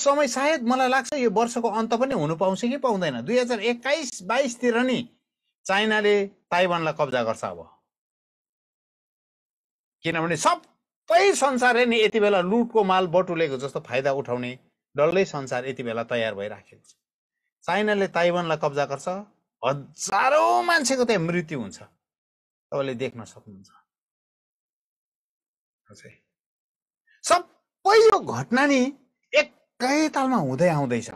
समय सायद मलाई लाग्छ यो वर्षको अन्त पनि हुनु पाउँछ कि पाउँदैन दुई हजार एक्काइस बाइसतिर नि चाइनाले ताइवानलाई कब्जा गर्छ अब किनभने सबै संसारले नि यति बेला लुटको माल बटुलेको जस्तो फाइदा उठाउने डल्लै संसार यति बेला तयार भइराखेको छ चाइनाले ताइवानलाई कब्जा गर्छ हजारौँ मान्छेको त्यहाँ मृत्यु हुन्छ तपाईँले देख्न सक्नुहुन्छ सबै यो घटना नि एकै तालमा हुँदै आउँदैछ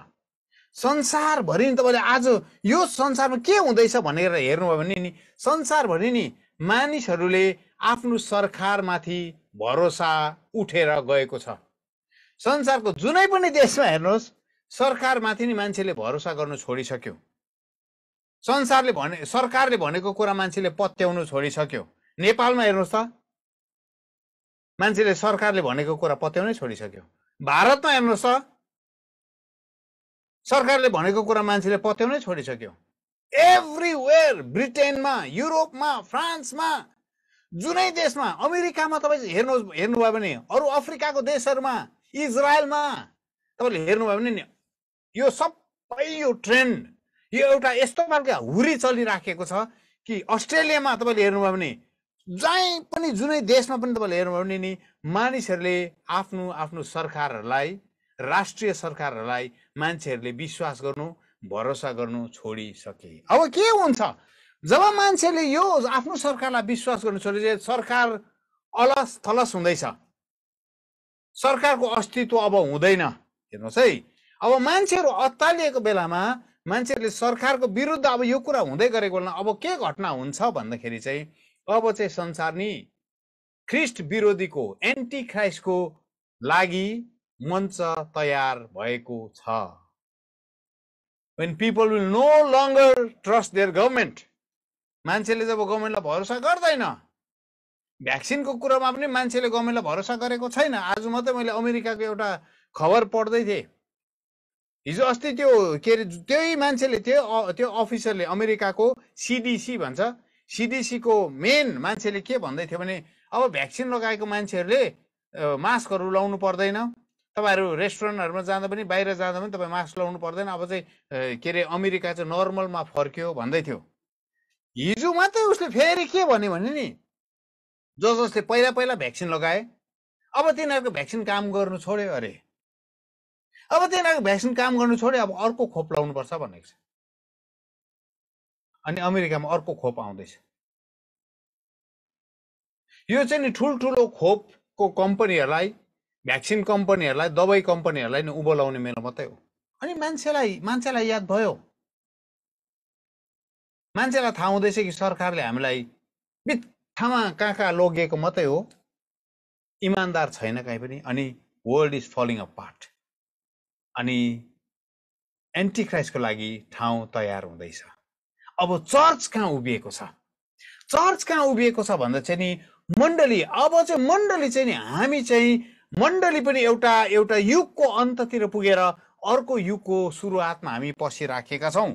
संसारभरि नि तपाईँले आज यो संसारमा के हुँदैछ भनेर हेर्नुभयो भने नि संसारभरि नि मानिसहरूले आफ्नो सरकारमाथि भरोसा उठेर गएको छ संसारको जुनै पनि देशमा हेर्नुहोस् सरकारमाथि नि मान्छेले भरोसा गर्नु छोडिसक्यो संसारले भने सरकारले भनेको कुरा मान्छेले पत्याउनु छोडिसक्यो नेपालमा हेर्नुहोस् त मान्छेले सरकारले भनेको कुरा पत्याउनै छोडिसक्यो भारतमा हेर्नुहोस् त सरकारले भनेको कुरा मान्छेले पत्याउनै छोडिसक्यो एभ्रिवेयर ब्रिटेनमा युरोपमा फ्रान्समा जुनै देशमा अमेरिकामा तपाईँ हेर्नु हेर्नुभयो भने अरू अफ्रिकाको देशहरूमा इजरायलमा तपाईँले हेर्नुभयो भने नि यो सबै यो ट्रेन्ड यो एउटा यस्तो खालको हुरी चलिराखेको छ कि अस्ट्रेलियामा तपाईँले हेर्नुभयो भने जहीँ पनि जुनै देशमा पनि तपाईँले हेर्नुभयो भने नि मानिसहरूले आफ्नो आफ्नो सरकारहरूलाई राष्ट्रिय सरकारहरूलाई मान्छेहरूले विश्वास गर्नु भरोसा गर्नु छोडिसके अब के हुन्छ जब मान्छेले यो आफ्नो सरकारलाई विश्वास गर्नु छोडिसके सरकार अलस थलस हुँदैछ सरकारको अस्तित्व अब हुँदैन हेर्नुहोस् है अब मान्छेहरू अत्तालिएको बेलामा मान्छेहरूले सरकारको विरुद्ध अब यो कुरा हुँदै गरेको बेला अब के घटना हुन्छ भन्दाखेरि चाहिँ अब चाहिँ संसार नि ख्रिस्ट विरोधीको एन्टी ख्राइस्टको लागि मञ्च तयार भएको छ when people will no longer trust their government मान्छेले जब गभर्मेन्टलाई भरोसा गर्दैन भ्याक्सिनको कुरामा पनि मान्छेले गभर्मेन्टलाई भरोसा गरेको छैन आज मात्रै मैले अमेरिकाको एउटा खबर पढ्दै थिएँ हिजो अस्ति त्यो के अरे त्यही मान्छेले त्यो त्यो अफिसरले अमेरिकाको सिडिसी भन्छ सिडिसीको मेन मान्छेले के भन्दै थियो भने अब भ्याक्सिन लगाएको मान्छेहरूले मास्कहरू लाउनु पर्दैन तपाईँहरू रेस्टुरेन्टहरूमा जाँदा पनि बाहिर जाँदा पनि तपाईँ मास्क लगाउनु पर्दैन अब चाहिँ के अरे अमेरिका चाहिँ नर्मलमा फर्क्यो भन्दै थियो हिजो मात्रै उसले फेरि के भन्यो भने नि जस जसले पहिला पहिला भ्याक्सिन लगाए अब तिनीहरूको भ्याक्सिन काम गर्नु छोड्यो अरे अब तिनीहरूको भ्याक्सिन काम गर्नु छोड्यो अब अर्को खोप लाउनुपर्छ भनेको छ अनि अमेरिकामा अर्को खोप आउँदैछ यो चाहिँ नि ठुल्ठुलो खोपको कम्पनीहरूलाई भ्याक्सिन कम्पनीहरूलाई दबाई कम्पनीहरूलाई नै उँभो लाउने मेरो मात्रै हो अनि मान्छेलाई मान्छेलाई याद भयो मान्छेलाई थाहा हुँदैछ कि सरकारले हामीलाई बित्थामा कहाँ कहाँ लगेको मात्रै हो इमान्दार छैन कहीँ पनि अनि world is falling apart अनि एन्टी लागि ठाउँ तयार हुँदैछ अब चर्च कहाँ उभिएको छ चर्च कहाँ उभिएको छ भन्दा चाहिँ नि मण्डली अब चाहिँ मण्डली चाहिँ नि हामी चाहिँ मण्डली पनि एउटा एउटा युगको अन्ततिर पुगेर अर्को युगको सुरुवातमा हामी पसिराखेका छौँ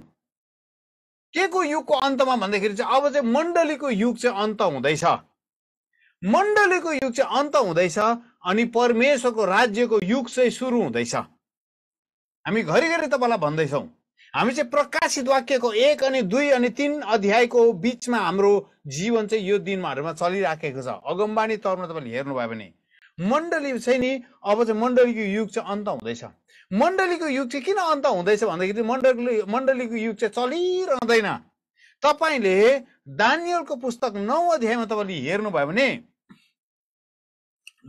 के को युगको अन्तमा भन्दाखेरि चाहिँ अब चाहिँ मण्डलीको युग चाहिँ अन्त हुँदैछ मण्डलीको युग चाहिँ अन्त हुँदैछ अनि परमेश्वरको राज्यको युग चाहिँ सुरु हुँदैछ हामी घरिघरि तपाईँलाई भन्दैछौँ हामी चाहिँ प्रकाशित वाक्यको एक अनि दुई अनि तिन अध्यायको बिचमा हाम्रो जीवन चाहिँ यो दिनहरूमा चलिराखेको छ अगम्बानी तौरमा तपाईँले हेर्नुभयो भने मण्डली चाहिँ नि अब चाहिँ मण्डलीको युग चाहिँ अन्त हुँदैछ मण्डलीको युग चाहिँ किन अन्त हुँदैछ भन्दाखेरि मण्डली मण्डलीको युग चाहिँ चलिरहँदैन तपाईँले दानियलको पुस्तक नौ अध्यायमा तपाईँले हेर्नुभयो भने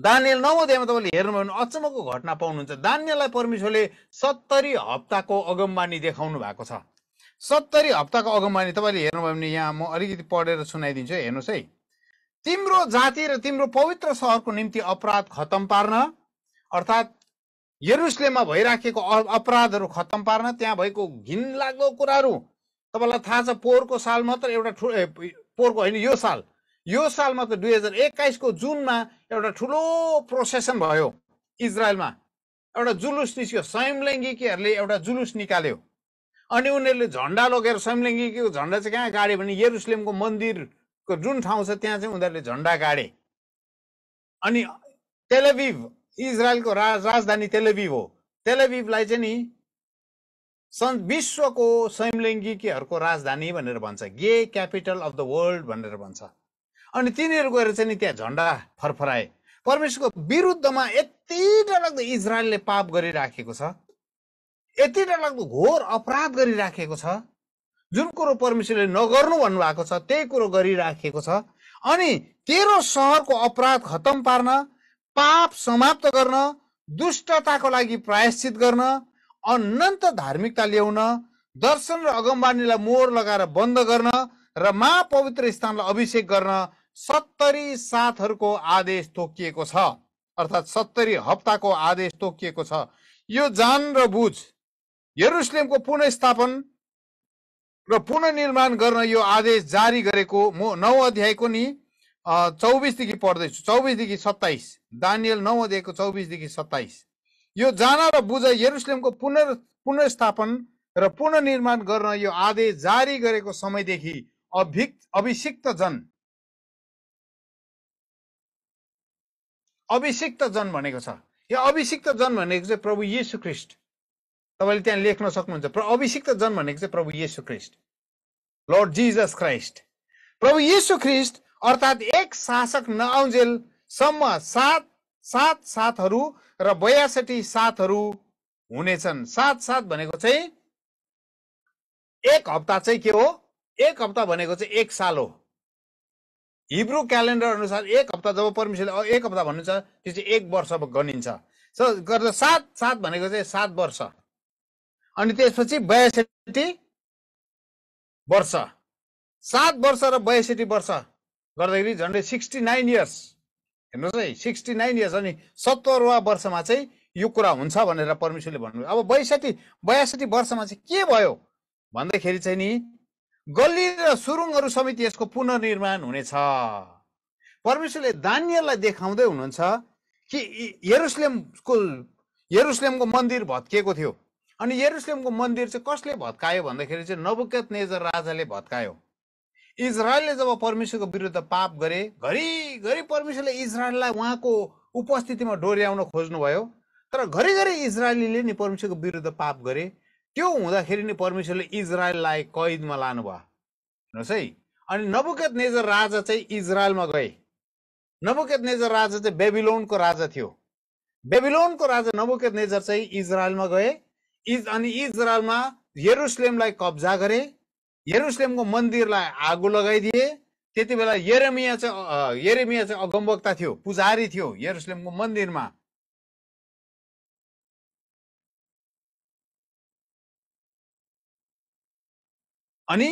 दानियल नौ अध्यायमा तपाईँले हेर्नुभयो भने अचम्मको घटना पाउनुहुन्छ दानियललाई परमेश्वरले सत्तरी हप्ताको अगमबानी देखाउनु भएको छ सत्तरी हप्ताको अगमबानी तपाईँले हेर्नुभयो भने यहाँ म अलिकति पढेर सुनाइदिन्छु हेर्नुहोस् है तिम्रो जाति र तिम्रो पवित्र सहरको निम्ति अपराध खतम पार्न अर्थात् यरुसलेममा भइराखेको अपराधहरू खतम पार्न त्यहाँ भएको घिनलाग्दो कुराहरू तपाईँलाई थाहा छ पोहोरको साल मात्र एउटा ठुलो पोहोरको होइन यो साल यो साल मात्र दुई हजार एक्काइसको जुनमा एउटा ठुलो प्रोसेसन भयो इजरायलमा एउटा जुलुस निस्क्यो स्वयंलैङ्गिकीहरूले एउटा जुलुस निकाल्यो अनि उनीहरूले झन्डा लगेर स्वयंलैङ्गिकीको झन्डा चाहिँ कहाँ गाड्यो भने यरुसलेमको मन्दिर को जुन ठाउँ छ त्यहाँ चाहिँ उनीहरूले झन्डा गाडे अनि तेलेबिभ इजरायलको राज राजधानी तेलबिभ हो तेलबिभलाई चाहिँ नि सन् विश्वको स्वयंलिङ्गीहरूको राजधानी भनेर भन्छ gay capital of the world भनेर भन्छ अनि तिनीहरू गएर चाहिँ नि त्यहाँ झन्डा फरफराए परमेश्वरको विरुद्धमा यति डरलाग्दो इजरायलले पाप गरिराखेको छ यति डरलाग्दो घोर अपराध गरिराखेको छ जुन कुरो परमेश्वरले नगर्नु भन्नुभएको छ त्यही कुरो गरिराखेको छ अनि तेरो सहरको अपराध खतम पार्न पाप समाप्त गर्न दुष्टताको लागि प्रायश्चित गर्न अनन्त धार्मिकता ल्याउन दर्शन र अगमबानीलाई मोर लगाएर बन्द गर्न र महापवित्र स्थानलाई अभिषेक गर्न सत्तरी साथहरूको आदेश तोकिएको छ अर्थात् सत्तरी हप्ताको आदेश तोकिएको छ यो जान र बुझ यरुसलेमको पुनस्थापन र पुनर्निर्माण गर्न यो आदेश जारी गरेको म नौ अध्यायको नि चौबिसदेखि पढ्दैछु चौबिसदेखि सत्ताइस दानियल नौ अध्यायको चौबिसदेखि सत्ताइस यो जान र बुझ यरुसलेमको पुनर् पुनर्स्थापन र पुनर्निर्माण गर्न यो आदेश जारी गरेको समयदेखि अभिक अभिषिक्त जन अभिषिक्त जन भनेको छ यो अभिषिक्त जन भनेको चाहिँ प्रभु यीशु ख्रिस्ट तपाईँले त्यहाँ लेख्न सक्नुहुन्छ प्र अभिषिक्त जन भनेको चाहिँ प्रभु येसु ख्रिस्ट लर्ड जिजस क्राइस्ट प्रभु येसु ख्रिस्ट अर्थात् एक शासक नआउजेलसम्म सात सात सातहरू र बयासठी साथहरू हुनेछन् सात सात भनेको चाहिँ एक हप्ता चाहिँ के हो एक हप्ता भनेको चाहिँ एक साल हो हिब्रू क्यालेन्डर अनुसार एक हप्ता जब परमेश्वरले एक हप्ता भन्नुहुन्छ त्यो चाहिँ एक वर्ष गनिन्छ सो गर्दा सात सात भनेको चाहिँ सात वर्ष अनि त्यसपछि बयासठी वर्ष सात वर्ष र बयासठी वर्ष गर्दाखेरि झन्डै सिक्सटी नाइन इयर्स हेर्नुहोस् है सिक्सटी नाइन इयर्स अनि सत्तरवा वर्षमा चाहिँ यो कुरा हुन्छ भनेर परमेश्वरले भन्नु अब बैसठी बयासठी वर्षमा चाहिँ के भयो भन्दाखेरि चाहिँ नि गल्ली र सुरुङहरू समेत यसको पुनर्निर्माण हुनेछ परमेश्वरले दानियललाई देखाउँदै हुनुहुन्छ कि स्कुल यरुसलेमको मन्दिर भत्किएको थियो अनि यरुसलेमको मन्दिर चाहिँ कसले भत्कायो भन्दाखेरि चाहिँ नवकेत नेजर राजाले भत्कायो इजरायलले जब परमेश्वरको विरुद्ध पाप गरे घरिघरि परमेश्वरले इजरायललाई उहाँको उपस्थितिमा डोर्याउन खोज्नुभयो तर घरिघरि इजरायलीले नि परमेश्वरको विरुद्ध पाप गरे त्यो हुँदाखेरि नि परमेश्वरले इजरायललाई कैदमा लानुभयो हेर्नुहोस् है अनि नबुकेत नेजर राजा चाहिँ इजरायलमा गए नबुकेत नेजर राजा चाहिँ बेबिलोनको राजा थियो बेबिलोनको राजा नबुकेत नेजर चाहिँ इजरायलमा गए इज अनि इजरायलमा यरुसलेमलाई कब्जा गरे यरुसलेमको मन्दिरलाई आगो लगाइदिए त्यति बेला यरेमिया चाहिँ यरेमिया चाहिँ अगमवक्ता थियो पुजारी थियो यरुसलेमको मन्दिरमा अनि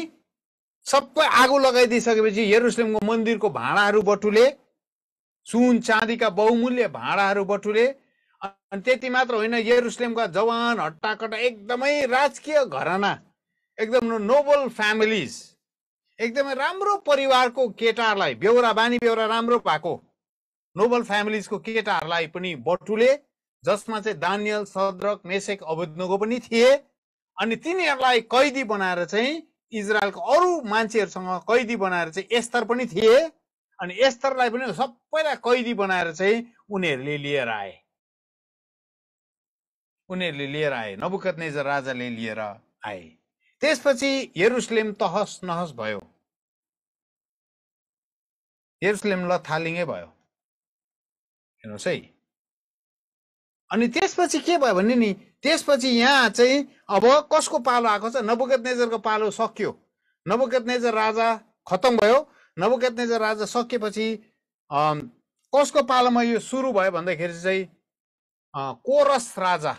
सबै आगो लगाइदिइसकेपछि यरुसलेमको मन्दिरको भाँडाहरू बटुले सुन चाँदीका बहुमूल्य भाँडाहरू बटुले अनि त्यति मात्र होइन यरुसलेमका जवान हट्टाकट्टा एकदमै राजकीय घराना एकदम नोबल फ्यामिलिज एकदमै राम्रो परिवारको केटाहरूलाई बेहोरा बानी बेहोरा राम्रो भएको नोबल फ्यामिलिजको केटाहरूलाई पनि बटुले जसमा चाहिँ दानियल सदरक मेसेक अवैधको पनि थिए अनि तिनीहरूलाई कैदी बनाएर चाहिँ इजरायलको अरू मान्छेहरूसँग कैदी बनाएर चाहिँ एस्तर पनि थिए अनि एस्तरलाई पनि सबैलाई कैदी बनाएर चाहिँ उनीहरूले लिएर आए उनीहरूले लिएर आए नबुकत नेजर राजाले लिएर आए त्यसपछि यरुसलेम तहस नहस भयो यरुसलेम ल लथालिङै भयो हेर्नुहोस् है अनि त्यसपछि के भयो भने नि त्यसपछि यहाँ चाहिँ अब कसको पालो आएको छ नबुकत नेजरको पालो सकियो नबुकत नेजर राजा खतम भयो नबुकत नेजर राजा सकिएपछि कसको पालोमा यो सुरु भयो भन्दाखेरि चाहिँ कोरस राजा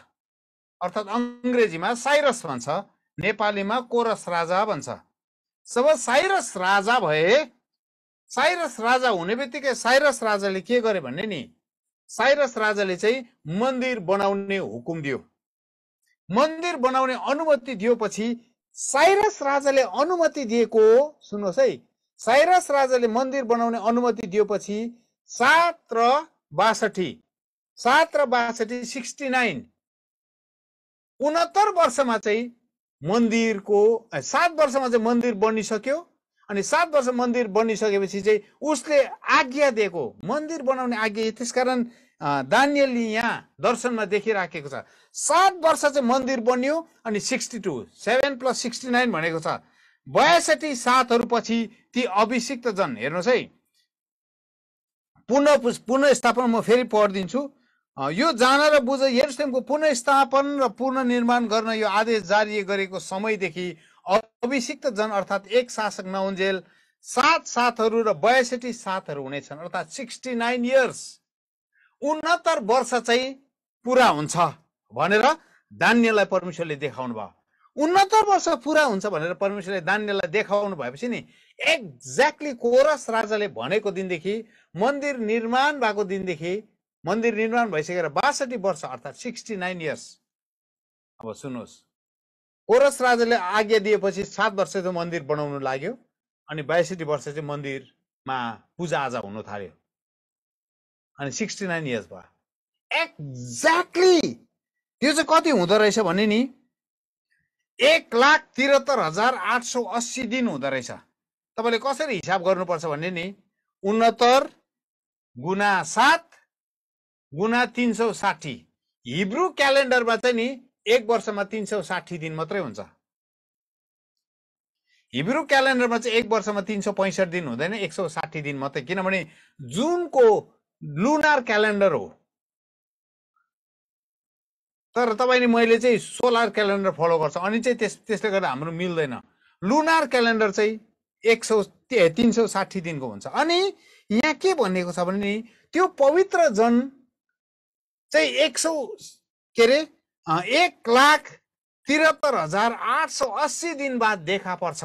अर्थात् अङ्ग्रेजीमा साइरस भन्छ नेपालीमा कोरस राजा भन्छ सब साइरस राजा भए साइरस राजा हुने बित्तिकै साइरस राजाले के गरे भने नि साइरस राजाले चाहिँ मन्दिर बनाउने हुकुम दियो मन्दिर बनाउने अनुमति दिएपछि साइरस राजाले अनुमति दिएको सुन्नुहोस् है साइरस राजाले मन्दिर बनाउने अनुमति दिएपछि सात र बासठी सात र बासठी सिक्सटी नाइन उनहत्तर वर्षमा चाहिँ मन्दिरको सात वर्षमा चाहिँ मन्दिर बनिसक्यो अनि सात वर्ष मन्दिर बनिसकेपछि चाहिँ उसले आज्ञा दिएको मन्दिर बनाउने आज्ञा त्यसकारण दानियलले यहाँ दर्शनमा देखिराखेको छ सात वर्ष चाहिँ मन्दिर बनियो अनि sixty two seven plus sixty nine भनेको छ बयासठी सातहरू पछि ती अभिषिक्त जन हेर्नुहोस् है पुनः पुनः स्थापना म फेरि पढिदिन्छु यो जान र बुझ यरुसलेमको पुनर्स्थापन र पुनर्निर्माण गर्न यो आदेश जारी गरेको समयदेखि अभिषिक्त जन अर्थात् एक शासक नहुन्जेल सात सातहरू र बयासठी सातहरू हुनेछन् अर्थात् सिक्सटी नाइन इयर्स उन्हत्तर वर्ष चाहिँ पुरा हुन्छ भनेर दान्यलाई परमेश्वरले देखाउनु भयो उन्हत्तर वर्ष पुरा हुन्छ भनेर परमेश्वरले दान्यलाई देखाउनु भएपछि नि एक्ज्याक्टली कोरस राजाले भनेको दिनदेखि मन्दिर निर्माण भएको दिनदेखि मन्दिर निर्माण भइसकेर बासठी वर्ष अर्थात् सिक्सटी नाइन इयर्स अब सुन्नुहोस् कोरस राजाले आज्ञा दिएपछि सात वर्ष चाहिँ मन्दिर बनाउनु लाग्यो अनि बयासठी वर्ष चाहिँ मन्दिरमा पूजाआजा हुन थाल्यो अनि सिक्सटी नाइन इयर्स भयो एक्ज्याक्टली त्यो चाहिँ कति हुँदो रहेछ भने नि एक लाख त्रिहत्तर हजार आठ सौ अस्सी दिन हुँदो रहेछ तपाईँले कसरी हिसाब गर्नुपर्छ भने नि उन्हत्तर गुना सात गुना तिन सौ साठी हिब्रु क्यालेन्डरमा चाहिँ नि एक वर्षमा तिन सौ साठी दिन मात्रै हुन्छ हिब्रु क्यालेन्डरमा चाहिँ एक वर्षमा तिन सौ पैँसठ दिन हुँदैन एक सौ साठी दिन मात्रै किनभने जुनको लुनार क्यालेन्डर हो तर तपाईँले मैले चाहिँ सोलर क्यालेन्डर फलो गर्छ अनि चाहिँ त्यस त्यसले गर्दा हाम्रो मिल्दैन लुनार क्यालेन्डर चाहिँ एक सौ तिन सौ साठी दिनको हुन्छ अनि यहाँ के भनेको छ भने त्यो पवित्र जन चाहिँ एक सौ के अरे एक लाख त्रिहत्तर हजार आठ सौ अस्सी दिन बाद देखा पर्छ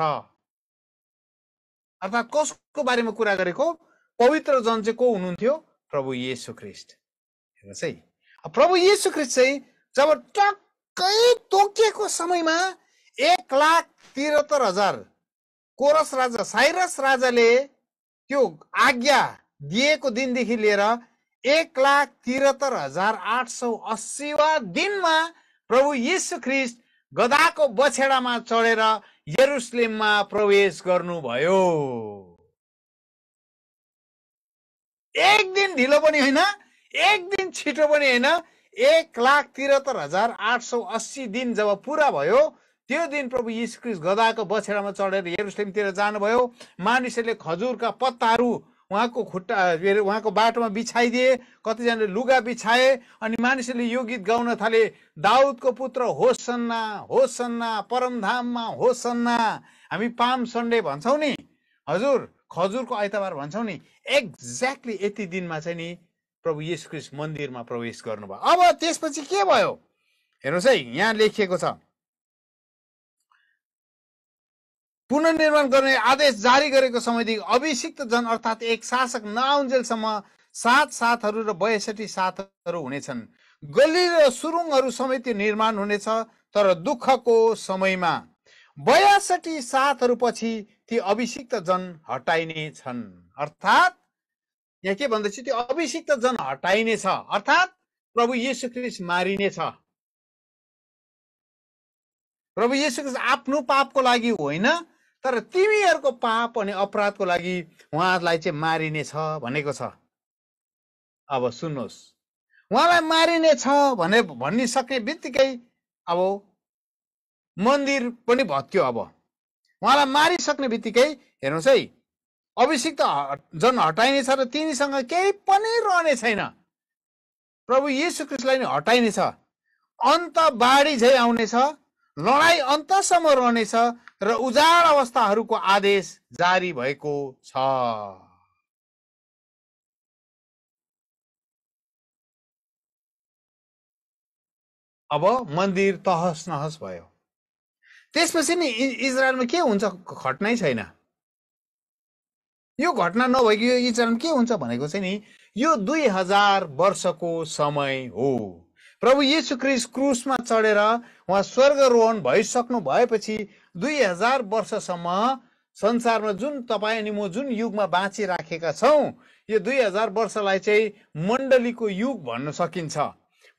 अर्थात् कसको बारेमा कुरा गरेको पवित्र जन चाहिँ को हुनुहुन्थ्यो प्रभु येसु ख्रिस्ट हेर्नुहोस् है प्रभु येसु ख्रिस्ट चाहिँ जब टक्कै तोकिएको समयमा एक लाख त्रिहत्तर हजार कोरस राजा साइरस राजाले त्यो आज्ञा दिएको दिनदेखि लिएर एक लाख त्रिहत्तर हजार आठ सौ अस्सीवा दिनमा प्रभु यीशु ख्रिस्ट गदाको बछेडामा चढेर यरुसलेममा प्रवेश गर्नुभयो एक दिन ढिलो पनि होइन एक दिन छिटो पनि होइन एक लाख त्रिहत्तर हजार आठ सौ अस्सी दिन जब पुरा भयो त्यो दिन प्रभु ख्रिस्ट गदाको बछेडामा चढेर यरुसलेमतिर जानुभयो मानिसहरूले खजुरका पत्ताहरू उहाँको खुट्टा के अरे उहाँको बाटोमा बिछाइदिए कतिजनाले लुगा बिछाए अनि मानिसहरूले यो गीत गाउन थाले दाउदको पुत्र होसन्ना होसन्ना परमधाममा होसन्ना हामी पाम सन्डे भन्छौँ नि हजुर खजुरको आइतबार भन्छौँ नि एक्ज्याक्टली यति दिनमा चाहिँ नि प्रभु यस मन्दिरमा प्रवेश गर्नुभयो अब त्यसपछि के भयो हेर्नुहोस् है यहाँ लेखिएको छ पुनर्निर्माण गर्ने आदेश जारी गरेको समयदेखि अभिषिक्त जन अर्थात् एक शासक नआउन्जेलसम्म सात साथहरू र बयसठी साथहरू हुनेछन् गल्ली र सुरुङहरू समेत निर्माण हुनेछ तर दुःखको समयमा बयासठी साथहरू पछि ती अभिषिक्त जन हटाइने छन् अर्थात् यहाँ के भन्दैछु त्यो अभिषिक्त जन हटाइनेछ अर्थात् प्रभु येसु ख्रिस्ट मारिनेछ प्रभु येसु ख्रिस्ट आफ्नो पापको लागि होइन तर तिमीहरूको पाप अनि अपराधको लागि उहाँलाई चाहिँ मारिने छ भनेको छ अब सुन्नुहोस् उहाँलाई मारिने छ भने भनिसक्ने बित्तिकै अब मन्दिर पनि भत्क्यो अब उहाँलाई मारिसक्ने बित्तिकै हेर्नुहोस् है त जन हटाइनेछ र तिनीसँग केही पनि रहने छैन प्रभु यीशु क्रिस्टलाई नै हटाइनेछ अन्त बाढी झै आउनेछ लडाइँ अन्तसम्म रहनेछ र उजाड अवस्थाहरूको आदेश जारी भएको छ अब मन्दिर तहस नहस भयो त्यसपछि नि इजरायलमा के हुन्छ घटनै छैन यो घटना नभएको यो इजरायलमा के हुन्छ भनेको चाहिँ नि यो दुई हजार वर्षको समय हो प्रभु येसु क्रिस क्रुसमा चढेर उहाँ स्वर्गरोहण भइसक्नु भएपछि दुई हजार वर्षसम्म संसारमा जुन तपाईँ अनि म जुन युगमा बाँचिराखेका छौँ यो दुई हजार वर्षलाई चाहिँ मण्डलीको युग भन्न सकिन्छ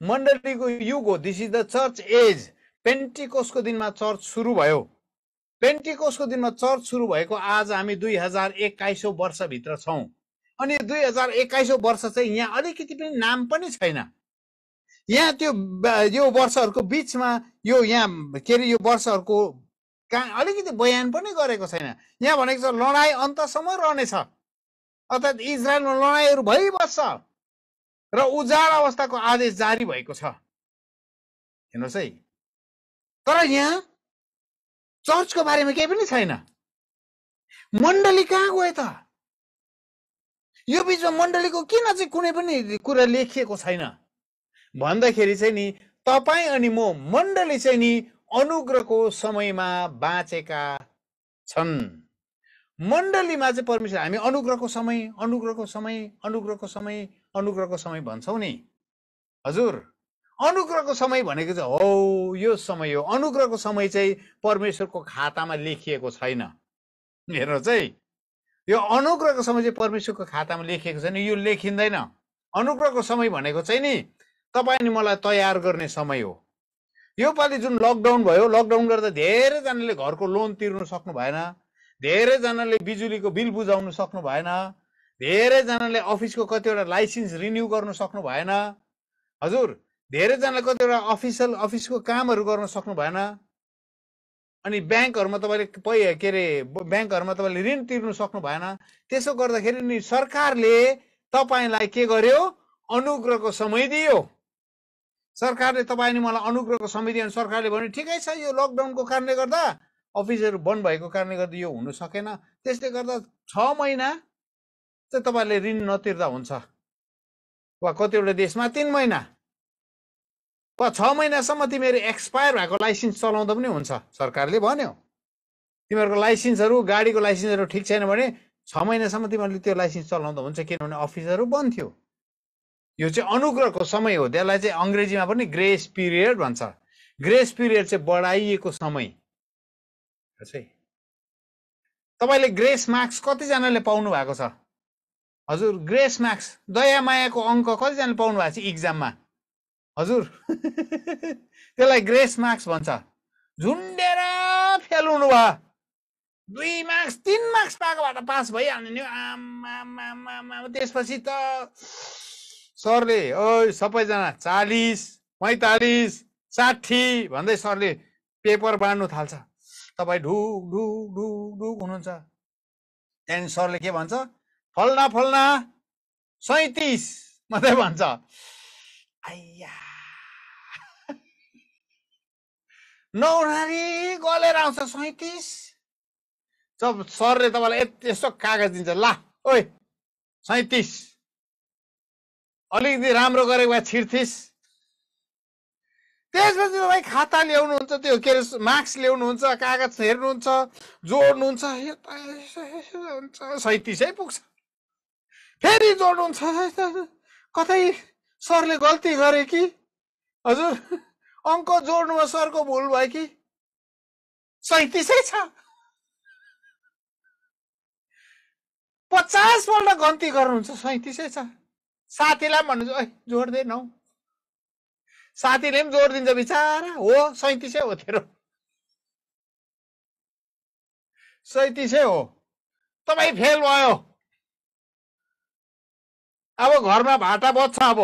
मण्डलीको युग हो this is the church age पेन्टिकोसको दिनमा चर्च सुरु भयो पेन्टिकोसको दिनमा चर्च सुरु भएको आज हामी दुई हजार एक्काइसौँ वर्षभित्र छौँ अनि दुई हजार एक्काइसौँ वर्ष चाहिँ यहाँ अलिकति पनि नाम पनि छैन यहाँ त्यो यो वर्षहरूको बिचमा यो यहाँ के अरे यो वर्षहरूको कहाँ अलिकति बयान पनि गरेको छैन यहाँ भनेको छ लडाइँ अन्तसम्म रहनेछ अर्थात् इजरायलमा लडाइँहरू भइबस्छ र उजाड अवस्थाको आदेश जारी भएको छ हेर्नुहोस् है तर यहाँ चर्चको बारेमा केही पनि छैन मण्डली कहाँ गए त यो बिचमा मण्डलीको किन चाहिँ कुनै पनि कुरा लेखिएको छैन भन्दाखेरि चाहिँ नि तपाईँ अनि म मण्डली चाहिँ नि अनुग्रहको समयमा बाँचेका छन् मण्डलीमा चाहिँ परमेश्वर हामी अनुग्रहको समय अनुग्रहको समय अनुग्रहको समय अनुग्रहको समय भन्छौँ नि हजुर अनुग्रहको समय भनेको चाहिँ हो यो समय हो अनुग्रहको समय चाहिँ परमेश्वरको खातामा लेखिएको छैन हेर्नु चाहिँ यो अनुग्रहको समय चाहिँ परमेश्वरको खातामा लेखिएको छैन यो लेखिँदैन अनुग्रहको समय भनेको चाहिँ नि तपाईँ नि मलाई तयार गर्ने समय हो योपालि जुन लकडाउन भयो लकडाउन गर्दा धेरैजनाले घरको लोन तिर्नु सक्नु भएन धेरैजनाले बिजुलीको बिल बुझाउनु सक्नु भएन धेरैजनाले अफिसको कतिवटा लाइसेन्स रिन्यू गर्नु सक्नु भएन हजुर धेरैजनाले कतिवटा अफिसियल अफिसको कामहरू गर्न सक्नु भएन अनि ब्याङ्कहरूमा तपाईँले पै के अरे ब्याङ्कहरूमा तपाईँले ऋण तिर्नु सक्नु भएन त्यसो गर्दाखेरि नि सरकारले तपाईँलाई के गर्यो अनुग्रहको समय दियो सरकारले तपाईँले मलाई अनुग्रहको संविधान सरकारले भन्यो ठिकै छ यो लकडाउनको कारणले गर्दा अफिसहरू बन्द भएको कारणले गर्दा यो हुनु सकेन त्यसले गर्दा छ महिना चाहिँ तपाईँले ऋण नतिर्दा हुन्छ वा कतिवटा देशमा तिन महिना वा छ महिनासम्म तिमीहरू एक्सपायर भएको लाइसेन्स चलाउँदा पनि हुन्छ सरकारले भन्यो तिमीहरूको लाइसेन्सहरू गाडीको लाइसेन्सहरू ठिक छैन भने छ महिनासम्म तिमीहरूले त्यो लाइसेन्स चलाउँदा हुन्छ किनभने अफिसहरू बन्द थियो यो चाहिँ अनुग्रहको समय हो त्यसलाई चाहिँ अङ्ग्रेजीमा पनि ग्रेस पिरियड भन्छ ग्रेस पिरियड चाहिँ बढाइएको समय तपाईँले ग्रेस मार्क्स कतिजनाले पाउनु भएको छ हजुर ग्रेस मार्क्स दया मायाको अङ्क कतिजनाले पाउनु भएको छ इक्जाममा हजुर त्यसलाई ग्रेस मार्क्स भन्छ झुन्डेर फेल हुनु भयो दुई मार्क्स तिन मार्क्स पाएकोबाट पास भइहाल्ने नि त्यसपछि त सरले ओ सबैजना चालिस पैँतालिस साठी भन्दै सरले पेपर बाँड्नु थाल्छ तपाईँ ढुक ढुक ढुक ढुक हुनुहुन्छ त्यहाँदेखि सरले के भन्छ फल्ना फल्ना सैतिस मात्रै भन्छ आइया नौनारी गलेर आउँछ सैतिस जब सरले तपाईँलाई यस्तो कागज दिन्छ ला ओइ सैतिस अलिकति राम्रो गरेको भए छिर्थिस् त्यसपछि तपाईँ खाता ल्याउनुहुन्छ त्यो के अरे मार्क्स ल्याउनुहुन्छ कागज हेर्नुहुन्छ जोड्नुहुन्छ हुन्छ सैतिसै पुग्छ फेरि जोड्नुहुन्छ कतै सरले गल्ती गरे कि हजुर अङ्क जोड्नुमा सरको भुल भयो कि सैतिसै छ पचासपल्ट गन्ती गर्नुहुन्छ सैतिसै छ साथीलाई भन्नु जोड दिएन हौ साथीले पनि जोडिदिन्छ बिचारा हो सैतिसै हो तेरो सैतिसै हो तपाईँ फेल भयो अब घरमा भाटा बज्छ अब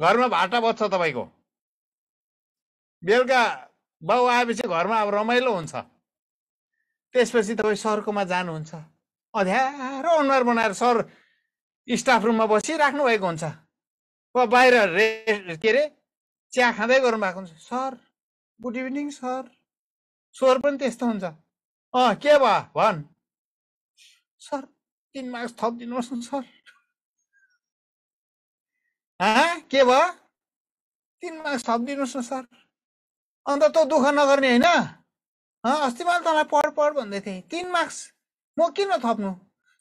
घरमा भाटा बज्छ तपाईँको बेलुका बाउ आएपछि घरमा अब रमाइलो हुन्छ त्यसपछि तपाईँ सरकोमा जानुहुन्छ अध्यारो अनुहार बनाएर सर स्टाफ रुममा बसिराख्नु भएको हुन्छ वा बाहिर रे के अरे चिया खाँदै गर्नु भएको हुन्छ सर गुड इभिनिङ सर स्वर पनि त्यस्तो हुन्छ अँ के भयो भन् सर तिन मार्क्स थपिदिनुहोस् न सर के भयो तिन मार्क्स थपिदिनुहोस् न सर अन्त तँ दुःख नगर्ने होइन अस्ति मैले तँलाई पढ पढ भन्दै थिएँ तिन मार्क्स म किन थप्नु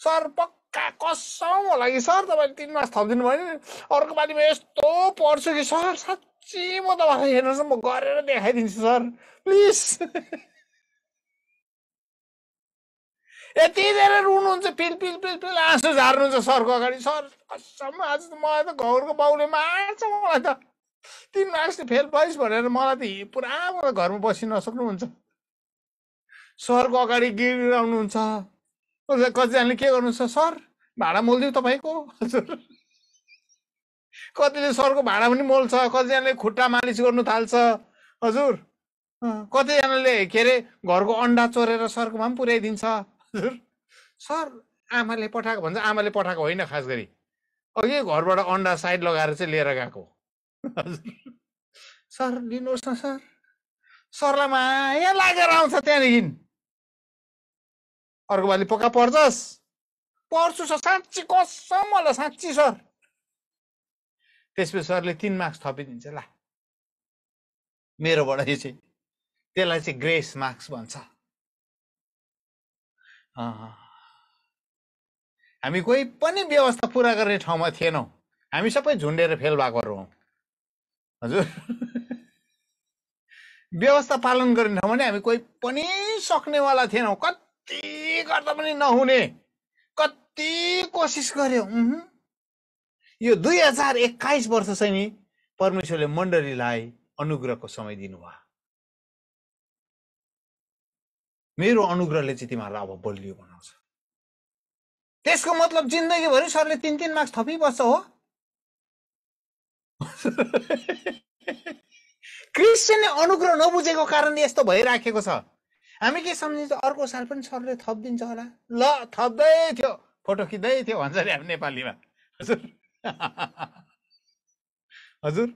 सर पक्का कसम होला कि सर तपाईँले तिन मास थपिदिनु भयो नि अर्को पालिमा यस्तो पढ्छु कि सर साँच्ची म तपाईँलाई हेर्नुहोस् म गरेर देखाइदिन्छु सर प्लिज यति धेरै रुनुहुन्छ पिल पिल पिल पिल आँसु झार्नुहुन्छ सरको अगाडि सर कसम आज त मलाई त घरको बाउले मार्छ मलाई त तिन मार्क्स फेल भइस् भनेर मलाई त पुरा मलाई घरमा बसिनु नसक्नुहुन्छ सरको अगाडि गिरिरहनुहुन्छ कतिजनाले के गर्नु छ सर भाडा मोलिदिउँ तपाईँको हजुर कतिले सरको भाडा पनि मोल्छ कतिजनाले खुट्टा मालिस गर्नु थाल्छ हजुर कतिजनाले के अरे घरको अन्डा चोरेर सरकोमा पनि पुर्याइदिन्छ हजुर सर आमाले पठाएको भन्छ आमाले पठाएको होइन खास गरी अघि घरबाट अन्डा साइड लगाएर चाहिँ लिएर गएको सर लिनुहोस् न सर सरलाई माया लागेर आउँछ त्यहाँदेखि अर्को बाली पक्का पढ्छस् पढ्छु सर साँच्ची कसम होला साँच्ची सर त्यसपछि सरले तिन मार्क्स थपिदिन्छ ला मेरोबाट यो चाहिँ त्यसलाई चाहिँ ग्रेस मार्क्स भन्छ हामी कोही पनि व्यवस्था पुरा गर्ने ठाउँमा थिएनौँ हामी सबै झुन्डेर फेल भएकोहरू हौँ हजुर व्यवस्था पालन गर्ने ठाउँमा नै हामी कोही पनि सक्नेवाला थिएनौँ कति कति गर्दा पनि नहुने कति कोसिस गर्यो यो दुई हजार एक्काइस वर्ष चाहिँ नि परमेश्वरले मण्डलीलाई अनुग्रहको समय दिनुभयो मेरो अनुग्रहले चाहिँ तिमीहरूलाई अब बलियो बनाउँछ त्यसको मतलब जिन्दगी जिन्दगीभरि सरले तिन तिन मार्क्स थपिबस्छ हो क्रिस्चियनले अनुग्रह नबुझेको कारणले यस्तो भइराखेको छ हामी के सम्झिन्छ अर्को साल पनि सरले थपिदिन्छ होला ल थप्दै थियो फोटो खिच्दै थियो भन्छ नि हामी नेपालीमा हजुर हजुर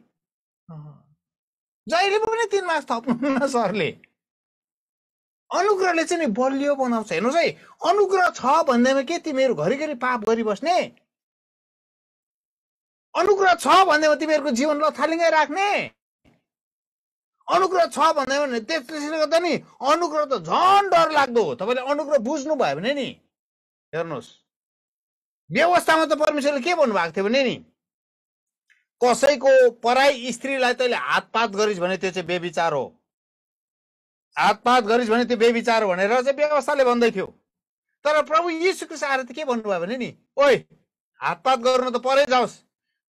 जहिले पनि तिन मास थप्नुहुन्न सरले अनुग्रहले चाहिँ नि बलियो बनाउँछ हेर्नुहोस् है अनुग्रह छ भन्दैमा के तिमीहरू घरिघरि पाप गरिबस्ने अनुग्रह छ भन्दैमा तिमीहरूको जीवन लथालिङ्गै राख्ने अनुग्रह छ भन्दै भने त्यसले गर्दा नि अनुग्रह त झन् डर लाग्दो हो तपाईँले अनुग्रह बुझ्नु भयो भने नि हेर्नुहोस् व्यवस्थामा त परमेश्वरले के भन्नुभएको थियो भने नि कसैको पराई स्त्रीलाई तैँले हातपात गरिस् भने त्यो चाहिँ बेविचार हो हातपात गरिस् भने त्यो बेविचार हो भनेर चाहिँ व्यवस्थाले भन्दै थियो तर प्रभु यीशुकृष्ण आएर त के भन्नुभयो भने नि ओइ हातपात गर्नु त परै जाओस्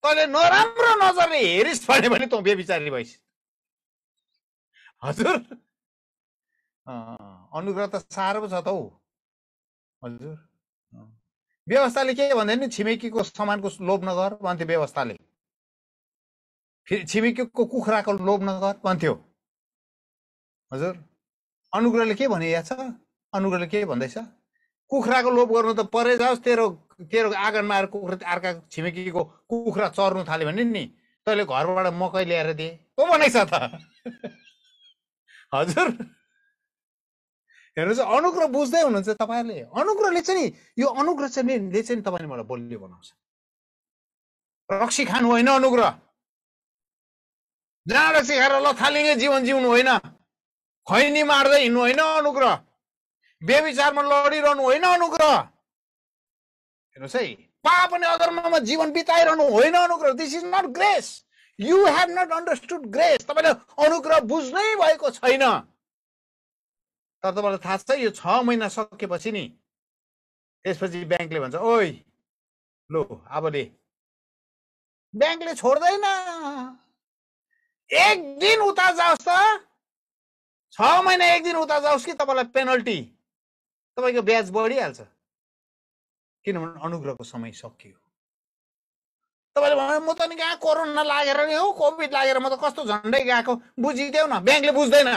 तैँले नराम्रो नजरले हेरिस् भने भने तँ बेविचारी भइस् हजुर अनुग्रह त साह्रो पो छ त हौ हजुर व्यवस्थाले के भन्दैन छिमेकीको सामानको लोभ नगर भन्थ्यो व्यवस्थाले फेरि छिमेकीको कुखुराको लोभ नगर भन्थ्यो हजुर अनुग्रहले के भने छ अनुग्रहले के भन्दैछ कुखुराको लोभ गर्नु त परे जाओस् तेरो तेरो आँगनमा आएर कुखुरा अर्का छिमेकीको कुखुरा चर्नु थाल्यो भने नि तैँले घरबाट मकै ल्याएर दिए हो भनेको छ त हजुर हेर्नुहोस् अनुग्रह बुझ्दै हुनुहुन्छ तपाईँहरूले अनुग्रहले चाहिँ यो अनुग्रह चाहिँ ले चाहिँ तपाईँले मलाई बलियो बनाउँछ रक्सी खानु होइन अनुग्रह जाँड खाएर लथालिङ्गे जीवन जिउनु होइन खैनी मार्दै हिँड्नु होइन अनुग्रह बेविचारमा लडिरहनु होइन अनुग्रह हेर्नुहोस् है पाप अनि अधर्ममा जीवन बिताइरहनु होइन अनुग्रह this is not grace you have not understood grace तपाईँले अनुग्रह बुझ्नै भएको छैन तर तपाईँलाई थाहा छ यो छ महिना सकेपछि नि त्यसपछि ब्याङ्कले भन्छ ओइ लो अबले ब्याङ्कले छोड्दैन एक दिन उता जाओस् त छ महिना एक दिन उता जाओस् कि तपाईँलाई पेनल्टी तपाईँको ब्याज बढिहाल्छ किनभने अनुग्रहको समय सकियो तपाईँले भन्नु म त नि कहाँ कोरोना लागेर नि हो कोभिड लागेर म त कस्तो झन्डै गएको बुझिदेऊ न ब्याङ्कले बुझ्दैन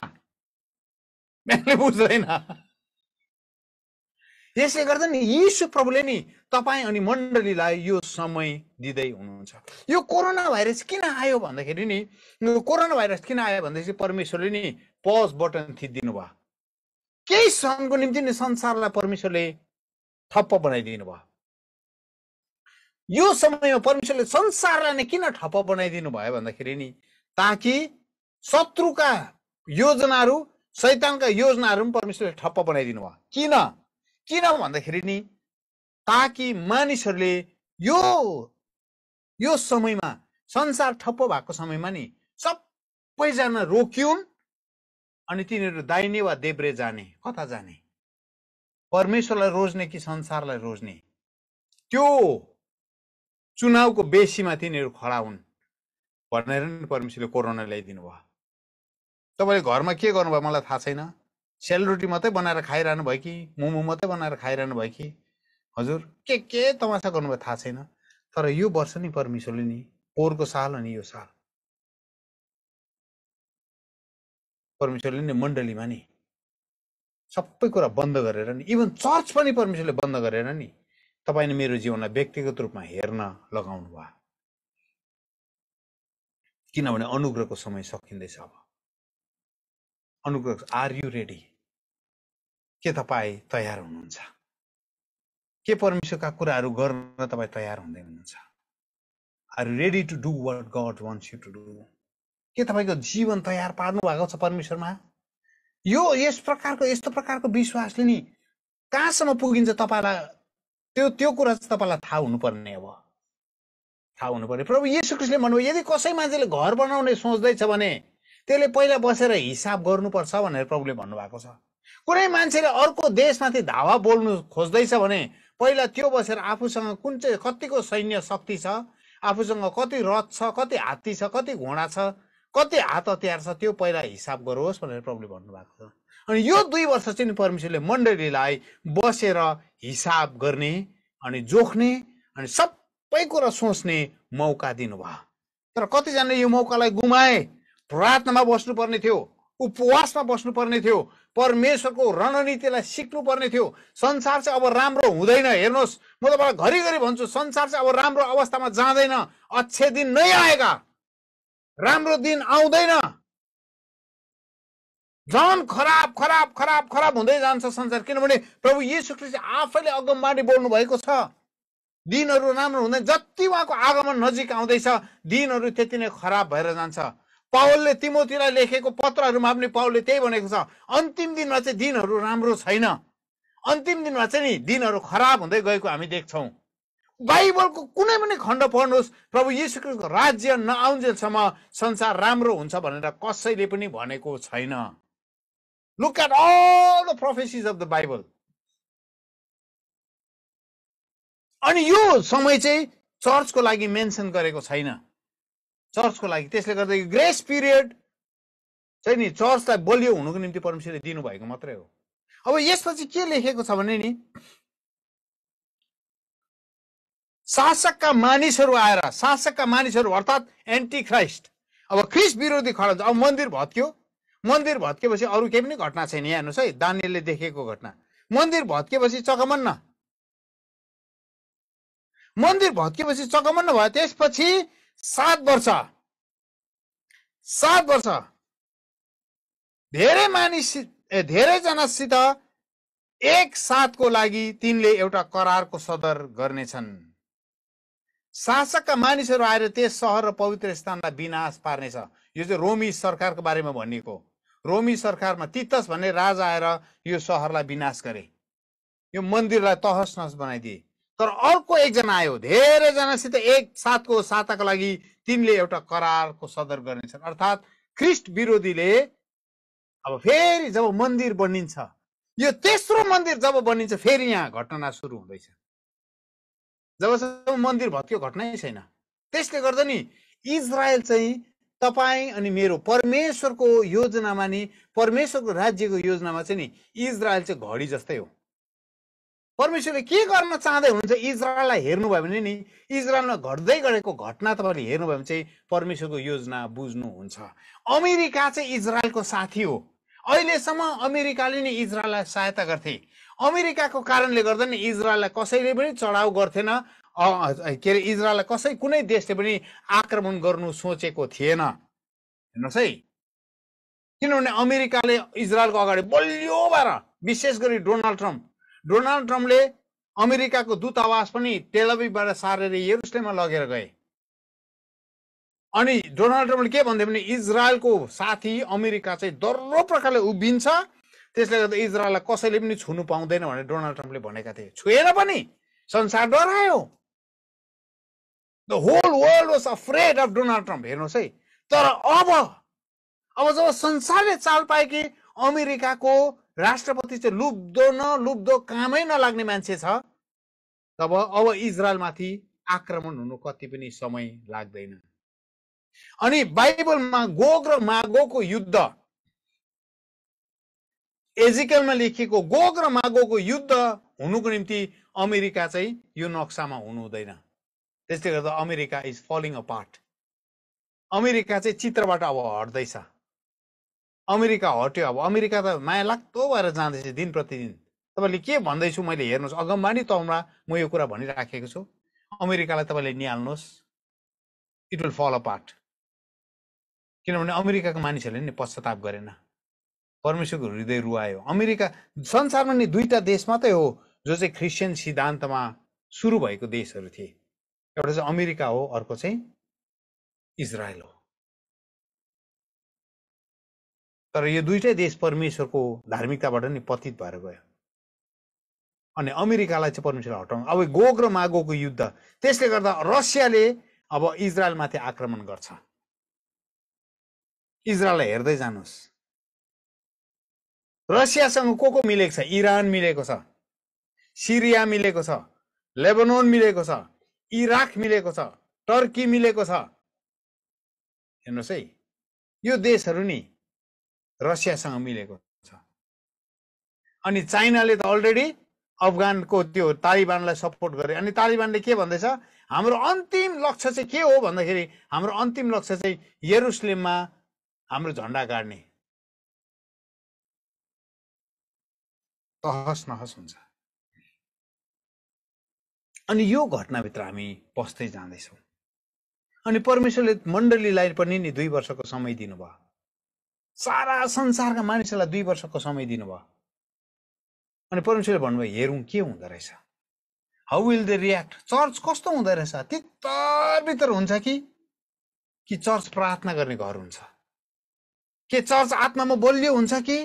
ब्याङ्कले बुझ्दैन यसले गर्दा नि यीशु प्रभुले नि तपाईँ अनि मण्डलीलाई यो समय दिँदै हुनुहुन्छ यो कोरोना भाइरस किन आयो भन्दाखेरि नि कोरोना भाइरस किन आयो भन्दाखेरि परमेश्वरले नि पज बटन थिचिदिनु भयो केही क्षणको निम्ति नि संसारलाई परमेश्वरले ठप्प बनाइदिनु भयो यो समयमा परमेश्वरले संसारलाई नै किन ठप्प बनाइदिनु भयो भन्दाखेरि नि ताकि शत्रुका योजनाहरू शैतानका योजनाहरू पनि परमेश्वरले ठप्प बनाइदिनु भयो किन किन भन्दाखेरि नि ताकि मानिसहरूले यो यो समयमा संसार ठप्प भएको समयमा नि सबैजना रोकिउन् अनि तिनीहरू दाहिने वा देब्रे जाने कता जाने परमेश्वरलाई रोज्ने कि संसारलाई रोज्ने त्यो चुनावको बेसीमा तिनीहरू खडा हुन् भनेर नि परमेश्वरले कोरोना ल्याइदिनु भयो तपाईँले घरमा के गर्नुभयो मलाई थाहा छैन सेलरोटी मात्रै बनाएर खाइरहनु भयो कि मोमो मात्रै बनाएर खाइरहनु भयो कि हजुर के के तमासा गर्नुभयो थाहा छैन तर यो वर्ष नि परमेश्वरले नि पोहोरको साल अनि यो साल परमेश्वरले नि मण्डलीमा नि सबै कुरा बन्द गरेर नि इभन चर्च पनि परमेश्वरले बन्द गरेर नि तपाईँले मेरो जीवनलाई व्यक्तिगत रूपमा हेर्न लगाउनु भयो किनभने अनुग्रहको समय सकिँदैछ अब अनुग्रह आर यु रेडी के तपाईँ तयार हुनुहुन्छ के परमेश्वरका कुराहरू गर्न तपाईँ तयार हुँदै हुनुहुन्छ are ready to do what God wants you to do के तपाईँको जीवन तयार पार्नु भएको छ परमेश्वरमा यो यस प्रकारको यस्तो प्रकारको विश्वासले नि कहाँसम्म पुगिन्छ तपाईँलाई त्यो त्यो कुरा चाहिँ तपाईँलाई थाहा हुनुपर्ने अब थाहा हुनु पर्ने प्रभु यी कृष्णले भन्नुभयो यदि कसै मान्छेले घर बनाउने सोच्दैछ भने त्यसले पहिला बसेर हिसाब गर्नुपर्छ भनेर प्रभुले भन्नुभएको छ कुनै मान्छेले अर्को देशमाथि धावा बोल्नु खोज्दैछ भने पहिला त्यो बसेर आफूसँग कुन चाहिँ कतिको सैन्य शक्ति छ आफूसँग कति रथ छ कति हात्ती छ कति घोडा छ कति हात हतियार छ त्यो पहिला हिसाब गरोस् भनेर प्रभुले भन्नुभएको छ अनि यो दुई वर्ष चाहिँ परमेश्वरले मण्डलीलाई बसेर हिसाब गर्ने अनि जोख्ने अनि सबै कुरा सोच्ने मौका दिनुभयो तर कतिजनाले यो मौकालाई गुमाए प्रार्थनामा बस्नुपर्ने थियो उपवासमा बस्नुपर्ने थियो परमेश्वरको रणनीतिलाई सिक्नुपर्ने थियो संसार चाहिँ अब राम्रो हुँदैन हेर्नुहोस् म तपाईँलाई घरिघरि भन्छु संसार चाहिँ अब राम्रो अवस्थामा जाँदैन अच्छे दिन नै आएका राम्रो दिन आउँदैन झन् खराब खराब खराब खराब हुँदै जान्छ संसार किनभने प्रभु यीशु ख्रिस्ट आफैले अगमबाडी बोल्नु भएको छ दिनहरू राम्रो हुँदैन जति उहाँको आगमन नजिक आउँदैछ दिनहरू त्यति नै खराब भएर जान्छ पावलले तिमोतिरलाई लेखेको पत्रहरूमा पनि पावलले त्यही भनेको छ अन्तिम दिनमा चाहिँ दिनहरू राम्रो छैन अन्तिम दिनमा चाहिँ नि दिनहरू खराब हुँदै गएको हामी देख्छौँ बाइबलको कुनै पनि खण्ड पढ्नुहोस् प्रभु यीशु यीशुकृष्णको राज्य नआउन्जेलसम्म संसार राम्रो हुन्छ भनेर कसैले पनि भनेको छैन Look at all the prophecies of the Bible. अनि यो समय चाहिँ चर्चको लागि मेन्सन गरेको छैन चर्चको लागि त्यसले गर्दा यो ग्रेस पिरियड चाहिँ नि चर्चलाई बलियो हुनुको निम्ति परमेश्वरले दिनुभएको मात्रै हो अब यसपछि के लेखेको छ भने नि शासकका मानिसहरू आएर शासकका मानिसहरू अर्थात् एन्टी ख्राइस्ट अब ख्रिस्ट विरोधी खडा अब मन्दिर भत्क्यो मन्दिर भत्केपछि अरू केही पनि घटना छैन यहाँ हेर्नुहोस् है दानियलले देखेको घटना मन्दिर भत्केपछि चकमन्न मन्दिर भत्केपछि चकमन्न भयो त्यसपछि सात वर्ष सात वर्ष धेरै मानिस धेरैजनासित एक साथको लागि तिनले एउटा करारको सदर गर्नेछन् शासकका मानिसहरू आएर त्यस सहर र पवित्र स्थानलाई विनाश पार्नेछ यो चाहिँ रोमी सरकारको बारेमा भनिएको रोमी सरकारमा तितस भन्ने राजा आएर यो सहरलाई विनाश गरे यो मन्दिरलाई तहस नहस बनाइदिए तर अर्को एकजना आयो धेरैजनासित एक साथको साताको लागि तिनले एउटा करारको सदर गर्नेछन् अर्थात् ख्रिस्ट विरोधीले अब फेरि जब मन्दिर बनिन्छ यो तेस्रो मन्दिर जब बनिन्छ फेरि यहाँ घटना सुरु हुँदैछ जबसम्म मन्दिर भत्कियो घटनै छैन त्यसले गर्दा नि इजरायल चाहिँ तपाईँ अनि मेरो परमेश्वरको योजनामा नि परमेश्वरको राज्यको योजनामा चाहिँ नि इजरायल चाहिँ घडी जस्तै हो परमेश्वरले के गर्न चाहँदै हुनुहुन्छ इजरायललाई हेर्नुभयो भने नि इजरायलमा घट्दै गरेको घटना तपाईँले हेर्नुभयो भने चाहिँ परमेश्वरको योजना बुझ्नुहुन्छ अमेरिका चाहिँ इजरायलको साथी हो अहिलेसम्म अमेरिकाले नै इजरायललाई सहायता गर्थे अमेरिकाको कारणले गर्दा नि इजरायललाई कसैले पनि चढाउ गर्थेन के अरे इजरायललाई कसै कुनै देशले पनि आक्रमण गर्नु सोचेको थिएन हेर्नुहोस् है किनभने अमेरिकाले इजरायलको अगाडि बलियो भएर विशेष गरी डोनाल्ड ट्रम्प डोनाल्ड ट्रम्पले अमेरिकाको दूतावास पनि तेलबीबाट सारेर यरुसलेममा लगेर गए अनि डोनाल्ड ट्रम्पले के भन्थ्यो भने इजरायलको साथी अमेरिका चाहिँ दर्रो प्रकारले उभिन्छ त्यसले गर्दा इजरायललाई कसैले पनि छुनु पाउँदैन भनेर डोनाल्ड ट्रम्पले भनेका थिए छुएन पनि संसार डरायो the whole world was afraid of Donald Trump हेर्नुहोस् है तर अब अब जब संसारले चाल पाए कि अमेरिकाको राष्ट्रपति चाहिँ लुब्दो न लुब्दो कामै नलाग्ने मान्छे छ तब अब इजरायलमाथि आक्रमण हुनु कति पनि समय लाग्दैन अनि बाइबलमा गोग र मागोको युद्ध एजिकलमा लेखिएको गोग र मागोको युद्ध हुनुको निम्ति अमेरिका चाहिँ यो नक्सामा हुनु हुँदैन त्यसले गर्दा America is falling apart America चाहिँ चित्रबाट अब हट्दैछ अमेरिका हट्यो अब अमेरिका त माया लाग्दो भएर जाँदैछ दिन प्रतिदिन तपाईँले के भन्दैछु मैले हेर्नुहोस् अगमबानी तौरमा म यो कुरा भनिराखेको छु अमेरिकालाई तपाईँले निहाल्नुहोस् it will fall apart किनभने अमेरिकाको मानिसहरूले नि पश्चाताप गरेन परमेश्वरको हृदय रुवायो अमेरिका संसारमा नि दुईवटा देश मात्रै हो जो चाहिँ क्रिस्चियन सिद्धान्तमा सुरु भएको देशहरू थिए एउटा चाहिँ अमेरिका हो अर्को चाहिँ इजरायल हो तर यो दुइटै देश परमेश्वरको धार्मिकताबाट नि पतित भएर गयो अनि अमेरिकालाई चाहिँ परमेश्वर हटाउनु अब गोग र मागोको युद्ध त्यसले गर्दा रसियाले अब इजरायलमाथि आक्रमण गर्छ इजरायललाई हेर्दै जानुहोस् रसियासँग को को मिलेको छ इरान मिलेको छ सिरिया मिलेको छ लेबनोन मिलेको छ इराक मिलेको छ टर्की मिलेको छ हेर्नुहोस् है यो देशहरू नि रसियासँग मिलेको छ अनि चाइनाले त अलरेडी अफगानको त्यो तालिबानलाई सपोर्ट गरे अनि तालिबानले के भन्दैछ हाम्रो अन्तिम लक्ष्य चाहिँ के हो भन्दाखेरि हाम्रो अन्तिम लक्ष्य चाहिँ यरुसलेममा हाम्रो झन्डा गाड्ने तहस नहस हुन्छ अनि यो घटनाभित्र हामी पस्दै जाँदैछौँ अनि परमेश्वरले मण्डलीलाई पनि नि दुई वर्षको समय दिनुभयो सारा संसारका मानिसहरूलाई दुई वर्षको समय दिनुभयो अनि परमेश्वरले भन्नुभयो हेरौँ के हुँदो रहेछ how will they react church कस्तो हुँदो रहेछ भित्र हुन्छ कि कि चर्च प्रार्थना गर्ने घर हुन्छ के चर्च आत्मामा बलियो हुन्छ कि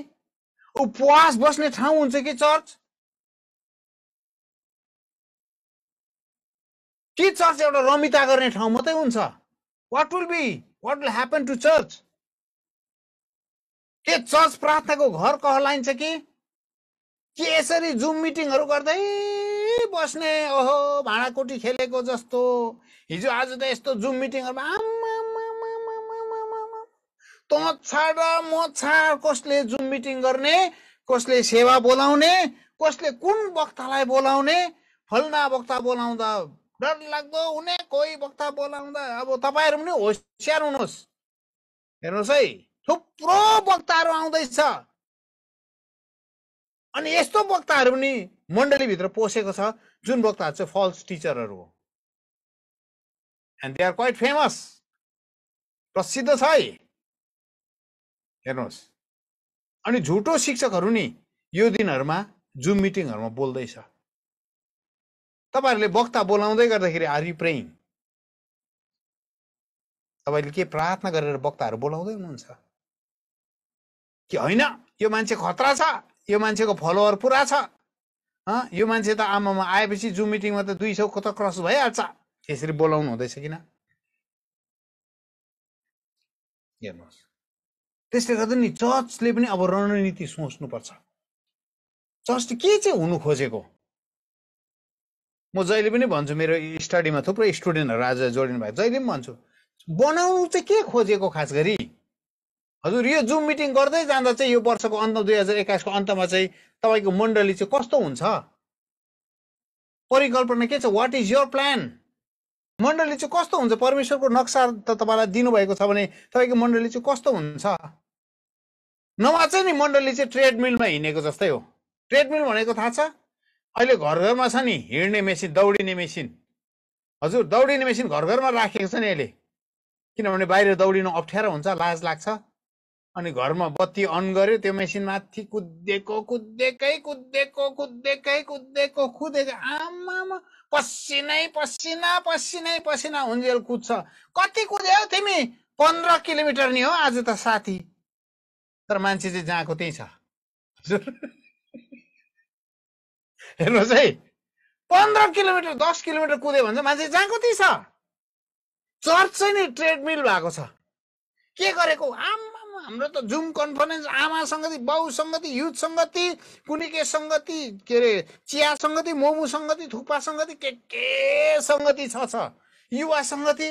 उपवास बस्ने ठाउँ हुन्छ कि चर्च के चर्च एउटा रमिता गर्ने ठाउँ मात्रै हुन्छ what will be what will happen to church के चर्च प्रार्थनाको घर कहलाइन्छ कि के यसरी जुम मिटिङहरू गर्दै बस्ने ओहो भाँडाकुटी खेलेको जस्तो हिजो आज त यस्तो जुम मिटिङहरूमा तँ छाड म छाड कसले जुम मिटिङ गर्ने कसले सेवा बोलाउने कसले कुन वक्तालाई बोलाउने फल्ना वक्ता बोलाउँदा डरलाग्दो हुने कोही वक्ता बोलाउँदा अब तपाईँहरू पनि होसियार हुनुहोस् हेर्नुहोस् है थुप्रो वक्ताहरू आउँदैछ अनि यस्तो वक्ताहरू पनि मण्डलीभित्र पोसेको छ जुन वक्ताहरू चाहिँ फल्स टिचरहरू हो and they are quite famous प्रसिद्ध छ है हेर्नुहोस् अनि झुटो शिक्षकहरू नि यो दिनहरूमा जुम मिटिङहरूमा बोल्दैछ तपाईँहरूले वक्ता बोलाउँदै गर्दाखेरि आर यु प्रेइङ तपाईँले के प्रार्थना गरेर वक्ताहरू बोलाउँदै हुनुहुन्छ कि होइन यो मान्छे खतरा छ यो मान्छेको फलोवर पुरा छ यो मान्छे त आमामा आएपछि जुम मिटिङमा त दुई सौको त क्रस भइहाल्छ यसरी बोलाउनु हुँदैछ किन हेर्नुहोस् त्यसले गर्दा नि चर्चले पनि अब रणनीति सोच्नुपर्छ चर्च के चाहिँ हुनु खोजेको म जहिले पनि भन्छु मेरो स्टडीमा थुप्रै स्टुडेन्टहरू आज जोडिनु भएको जहिले पनि भन्छु बनाउनु चाहिँ के खोजेको खास गरी हजुर यो जुम मिटिङ गर्दै जाँदा चाहिँ यो वर्षको अन्त दुई हजार एक्काइसको अन्तमा चाहिँ तपाईँको मण्डली चाहिँ कस्तो हुन्छ परिकल्पना के छ वाट इज योर प्लान मण्डली चाहिँ कस्तो हुन्छ परमेश्वरको नक्सा त तपाईँलाई दिनुभएको छ भने तपाईँको मण्डली चाहिँ कस्तो हुन्छ नभए चाहिँ नि मण्डली चाहिँ ट्रेडमिलमा हिँडेको जस्तै हो ट्रेडमिल भनेको थाहा छ अहिले घर घरमा छ नि हिँड्ने मेसिन दौडिने मेसिन हजुर दौडिने मेसिन घर घरमा राखेको छ नि अहिले किनभने बाहिर दौडिनु अप्ठ्यारो हुन्छ लाज लाग्छ अनि घरमा बत्ती अन गर्यो त्यो मेसिन माथि कुद्दिएको कुद्दिएकै कुद्दिएको कुद्दिएकै कुद्दिएको कुदेको आमामा पसिनै पसिना पसिनै पसिना हुन्जेल कुद्छ कति कुद्यौ तिमी पन्ध्र किलोमिटर नि हो आज त साथी तर मान्छे चाहिँ जहाँको त्यही छ हेर्नुहोस् है पन्ध्र किलोमिटर दस किलोमिटर कुद्यो भने मान्छे जहाँ कति छ चर्च चाहिँ नि ट्रेडमिल भएको छ के गरेको आमा हाम्रो त जुम कन्फरेन्स आमा सङ्गति बाउ सङ्गति युथ सङ्गति कुनै के सङ्गति के अरे चिया सङ्गति मोमो सङ्गति थुक्पा सङ्गति के के सङ्गति छ छ युवा सङ्गति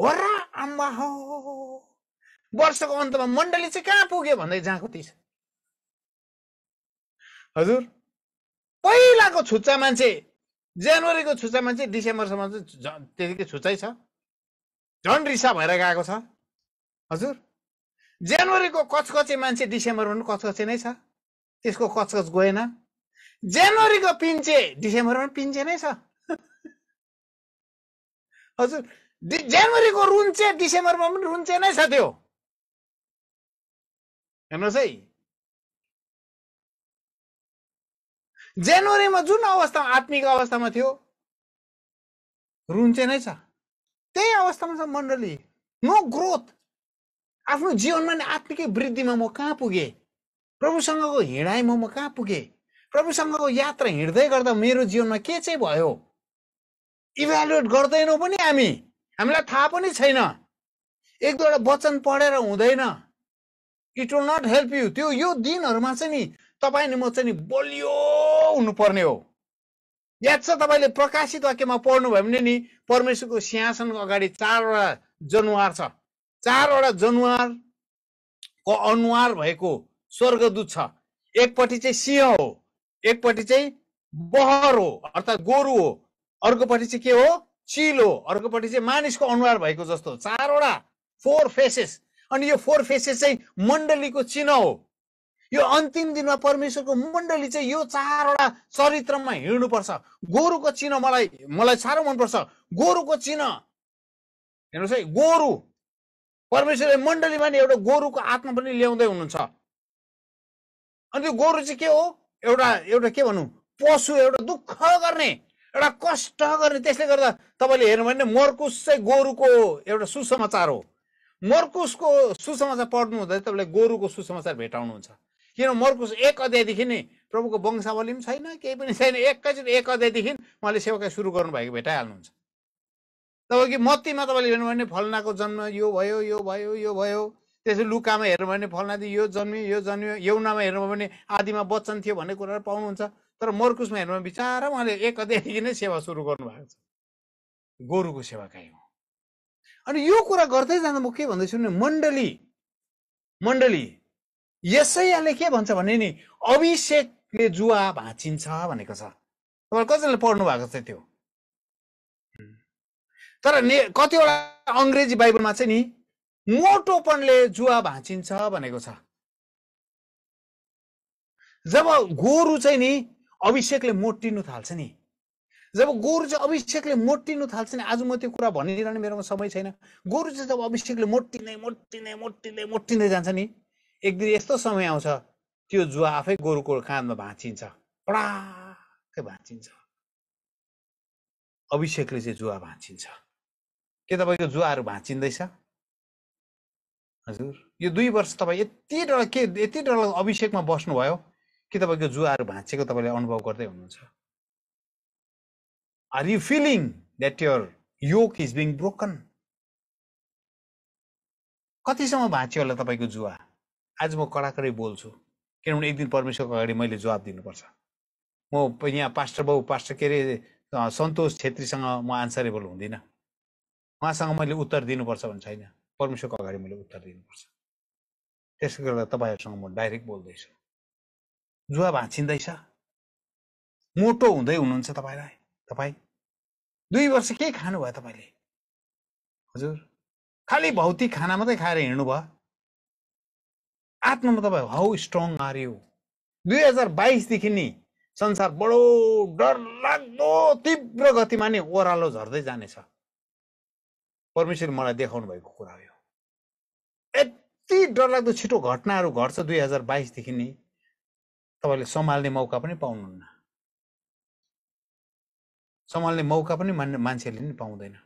हो र आम्बा हो वर्षको अन्तमा मण्डली चाहिँ कहाँ पुग्यो भन्दै जहाँ कति छ हजुर पहिलाको छुच्चा मान्छे जनवरीको छुच्चा मान्छे डिसेम्बरसम्म चाहिँ झन् त्यतिकै छुच्चै छ झन् रिसा भएर गएको छ हजुर जनवरीको कचकचे मान्छे डिसेम्बरमा पनि कचकचे नै छ त्यसको कचकच गएन जनवरीको पिन्चे डिसेम्बरमा पनि पिन्चे नै छ हजुर जनवरीको रुन्चे डिसेम्बरमा पनि रुन्चे नै छ त्यो हेर्नुहोस् है जनवरीमा जुन अवस्था आत्मिक अवस्थामा थियो रुन्चे नै छ त्यही अवस्थामा छ मण्डली नो ग्रोथ आफ्नो जीवनमा नै आत्मिकै वृद्धिमा म कहाँ पुगेँ प्रभुसँगको हिँडाइमा म कहाँ पुगेँ प्रभुसँगको यात्रा हिँड्दै गर्दा मेरो जीवनमा के चाहिँ भयो इभ्यालुएट गर्दैनौँ पनि हामी हामीलाई थाहा पनि छैन एक दुईवटा वचन पढेर हुँदैन it will not help you त्यो यो दिनहरूमा चाहिँ नि तपाईँ म चाहिँ नि बलियो हुनुपर्ने हो याद छ तपाईँले प्रकाशित वाक्यमा भयो भने नि परमेश्वरको सिंहासनको अगाडि चारवटा जनावर छ चारवटा जनावरको अनुहार भएको स्वर्गदूत छ एकपट्टि चाहिँ सिंह हो एकपट्टि चाहिँ बहर हो अर्थात् गोरु हो अर्कोपट्टि चाहिँ के हो चिल हो अर्कोपट्टि चाहिँ मानिसको अनुहार भएको जस्तो चारवटा फोर फेसेस अनि यो फोर फेसेस चाहिँ मण्डलीको चिन्ह हो यो अन्तिम दिनमा परमेश्वरको मण्डली चाहिँ यो चारवटा चरित्रमा हिँड्नुपर्छ गोरुको चिन्ह मलाई मलाई साह्रो मनपर्छ गोरुको चिन्ह हेर्नुहोस् है गोरु परमेश्वरले मण्डलीमा नि एउटा गोरुको आत्मा पनि ल्याउँदै हुनुहुन्छ अनि त्यो गोरु चाहिँ के हो एउटा एउटा के भनौँ पशु एउटा दुःख गर्ने एउटा कष्ट गर्ने त्यसले गर्दा तपाईँले हेर्नु भने मर्कुस चाहिँ गोरुको एउटा सुसमाचार हो मर्कुसको सुसमाचार पढ्नु हुँदा तपाईँले गोरुको सुसमाचार भेटाउनुहुन्छ किन मर्कुस एक अध्यायदेखि नै प्रभुको वंशावली पनि छैन केही पनि छैन एकैचोटि एक अध्यायदेखि उहाँले सेवाकाई सुरु गर्नुभएको भेटाइहाल्नुहुन्छ तब कि मत्तीमा तपाईँले हेर्नुभयो भने फलनाको जन्म यो भयो यो भयो यो भयो त्यसो लुकामा हेर्नुभयो भने फल्नादेखि यो जन्मियो यो जन्मियो यौनामा हेर्नुभयो भने आदिमा वचन थियो भन्ने कुराहरू पाउनुहुन्छ तर मर्कुसमा हेर्नुभयो भने बिचार उहाँले एक अध्यायदेखि नै सेवा सुरु गर्नुभएको छ गोरुको सेवाकाई हो अनि यो कुरा गर्दै जाँदा म के भन्दैछु भने मण्डली मण्डली यसैले के भन्छ भने नि अभिषेकले जुवा भाँचिन्छ भनेको छ तपाईँ कसैले पढ्नु भएको छ त्यो तर ने कतिवटा अङ्ग्रेजी बाइबलमा चाहिँ नि मोटोपनले जुवा भाँचिन्छ भनेको छ जब गोरु चाहिँ नि अभिषेकले मोटिनु थाल्छ नि जब गोरु चाहिँ अभिषेकले मोटिनु थाल्छ नि आज म त्यो कुरा भनिरहने मेरोमा समय छैन गोरु चाहिँ जब अभिषेकले मोटिँदै मोटिँदै मोटिँदै मोटिँदै जान्छ नि एक दिन यस्तो समय आउँछ त्यो जुवा आफै गोरुको काँधमा भाँचिन्छ पडाकै भाँचिन्छ अभिषेकले चाहिँ जुवा भाँचिन्छ के तपाईँको जुवाहरू भाँचिँदैछ हजुर यो दुई वर्ष तपाईँ यति डर के यति डर अभिषेकमा बस्नुभयो कि तपाईँको जुवाहरू भाँचेको तपाईँले अनुभव गर्दै हुनुहुन्छ are you feeling that your yoke is being broken कतिसम्म भाँच्यो होला तपाईँको जुवा आज म कडाकडै बोल्छु किनभने एक दिन परमेश्वरको अगाडि मैले जवाब दिनुपर्छ म यहाँ पास्टर बाउ पास्टर के अरे सन्तोष छेत्रीसँग म आन्सरेबल हुँदिनँ उहाँसँग मैले उत्तर दिनुपर्छ भने छैन परमेश्वरको अगाडि मैले उत्तर दिनुपर्छ त्यसले गर्दा तपाईँहरूसँग म डाइरेक्ट बोल्दैछु जुवा भाँचिँदैछ मोटो हुँदै हुनुहुन्छ तपाईँलाई तपाईँ दुई वर्ष के खानुभयो तपाईँले हजुर खालि भौतिक खाना मात्रै खाएर हिँड्नु भयो आठ नम्बर तपाईँ हाउ स्ट्रङ आर यु दुई हजार बाइसदेखि नि संसार बडो डरलाग्दो तीव्र गतिमा नै ओह्रालो झर्दै जानेछ परमेश्वर मलाई देखाउनु भएको कुरा हो यति डरलाग्दो छिटो घटनाहरू घट्छ दुई हजार बाइसदेखि नि तपाईँले सम्हाल्ने मौका पनि पाउनुहुन्न सम्हाल्ने मौका पनि मान्छेले नि पाउँदैन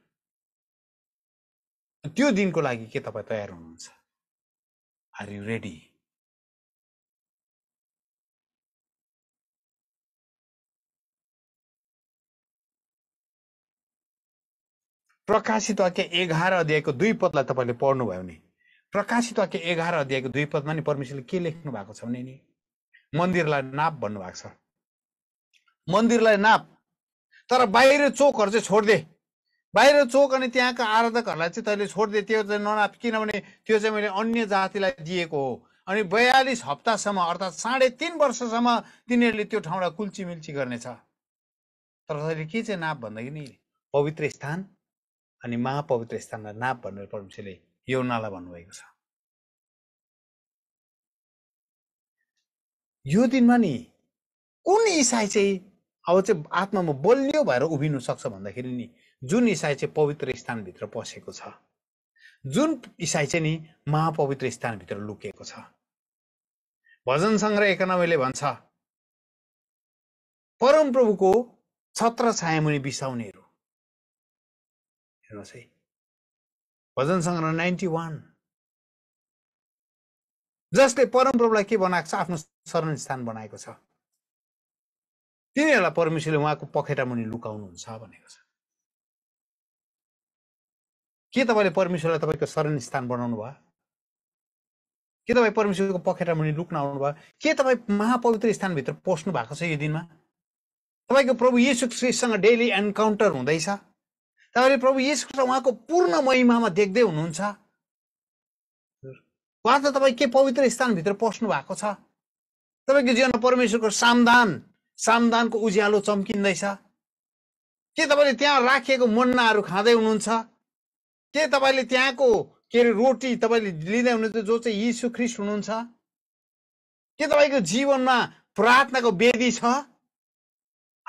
त्यो दिनको लागि के तपाईँ तयार हुनुहुन्छ Are you ready? प्रकाशित वाक्य एघार अध्यायको दुई पदलाई तपाईँले पढ्नुभयो भने प्रकाशित वाक्य एघार अध्यायको दुई पदमा नि परमेश्वरले के लेख्नु भएको छ भने नि मन्दिरलाई नाप भन्नुभएको छ मन्दिरलाई नाप तर बाहिर चोकहरू चाहिँ छोडिदिए बाहिर चोक अनि त्यहाँका आराधकहरूलाई चाहिँ तैँले छोडिदिए त्यो चाहिँ ननाप किनभने त्यो चाहिँ मैले अन्य जातिलाई दिएको हो अनि बयालिस हप्तासम्म अर्थात् साढे तिन वर्षसम्म तिनीहरूले त्यो ठाउँलाई कुल्चीमिल्ची गर्नेछ तर तैँले के चाहिँ नाप भन्दाखेरि नि पवित्र स्थान अनि महापवित्र स्थानलाई नाप भनेर परमेश्वरले यौनालाई भन्नुभएको छ यो दिनमा नि कुन इसाई चाहिँ अब चाहिँ आत्मामा बलियो भएर उभिनु सक्छ भन्दाखेरि नि जुन इसाई चाहिँ पवित्र स्थानभित्र पसेको छ जुन इसाई चाहिँ नि महापवित्र स्थानभित्र लुकेको छ भजन सङ्ग्रह एकानब्बेले भन्छ परमप्रभुको छत्र छायामुनि बिसाउनेहरू हेर्नुहोस् है भजन सङ्ग्रह नाइन्टी वान जसले परमप्रभुलाई के बनाएको छ आफ्नो शरण स्थान बनाएको छ तिनीहरूलाई परमेश्वरले उहाँको पखेटामुनि लुकाउनुहुन्छ भनेको छ के तपाईँले परमेश्वरलाई तपाईँको शरण स्थान बनाउनु भयो के तपाईँ परमेश्वरको पखेटा मुनि लुक्न भयो के तपाईँ महापवित्र स्थानभित्र पस्नु भएको छ यो दिनमा तपाईँको प्रभु यीशु श्रीसँग डेली एन्काउन्टर हुँदैछ तपाईँले प्रभु यीशु उहाँको पूर्ण महिमामा देख्दै हुनुहुन्छ वा त तपाईँ के पवित्र स्थानभित्र पस्नु भएको छ तपाईँको जीवनमा परमेश्वरको सामदान सामदानको उज्यालो चम्किँदैछ के तपाईँले त्यहाँ राखिएको मन्नाहरू खाँदै हुनुहुन्छ के तपाईँले त्यहाँको के अरे रोटी तपाईँले लिँदै हुनुहुन्छ जो चाहिँ यीशु ख्रिस्ट हुनुहुन्छ के तपाईँको जीवनमा प्रार्थनाको वेदी छ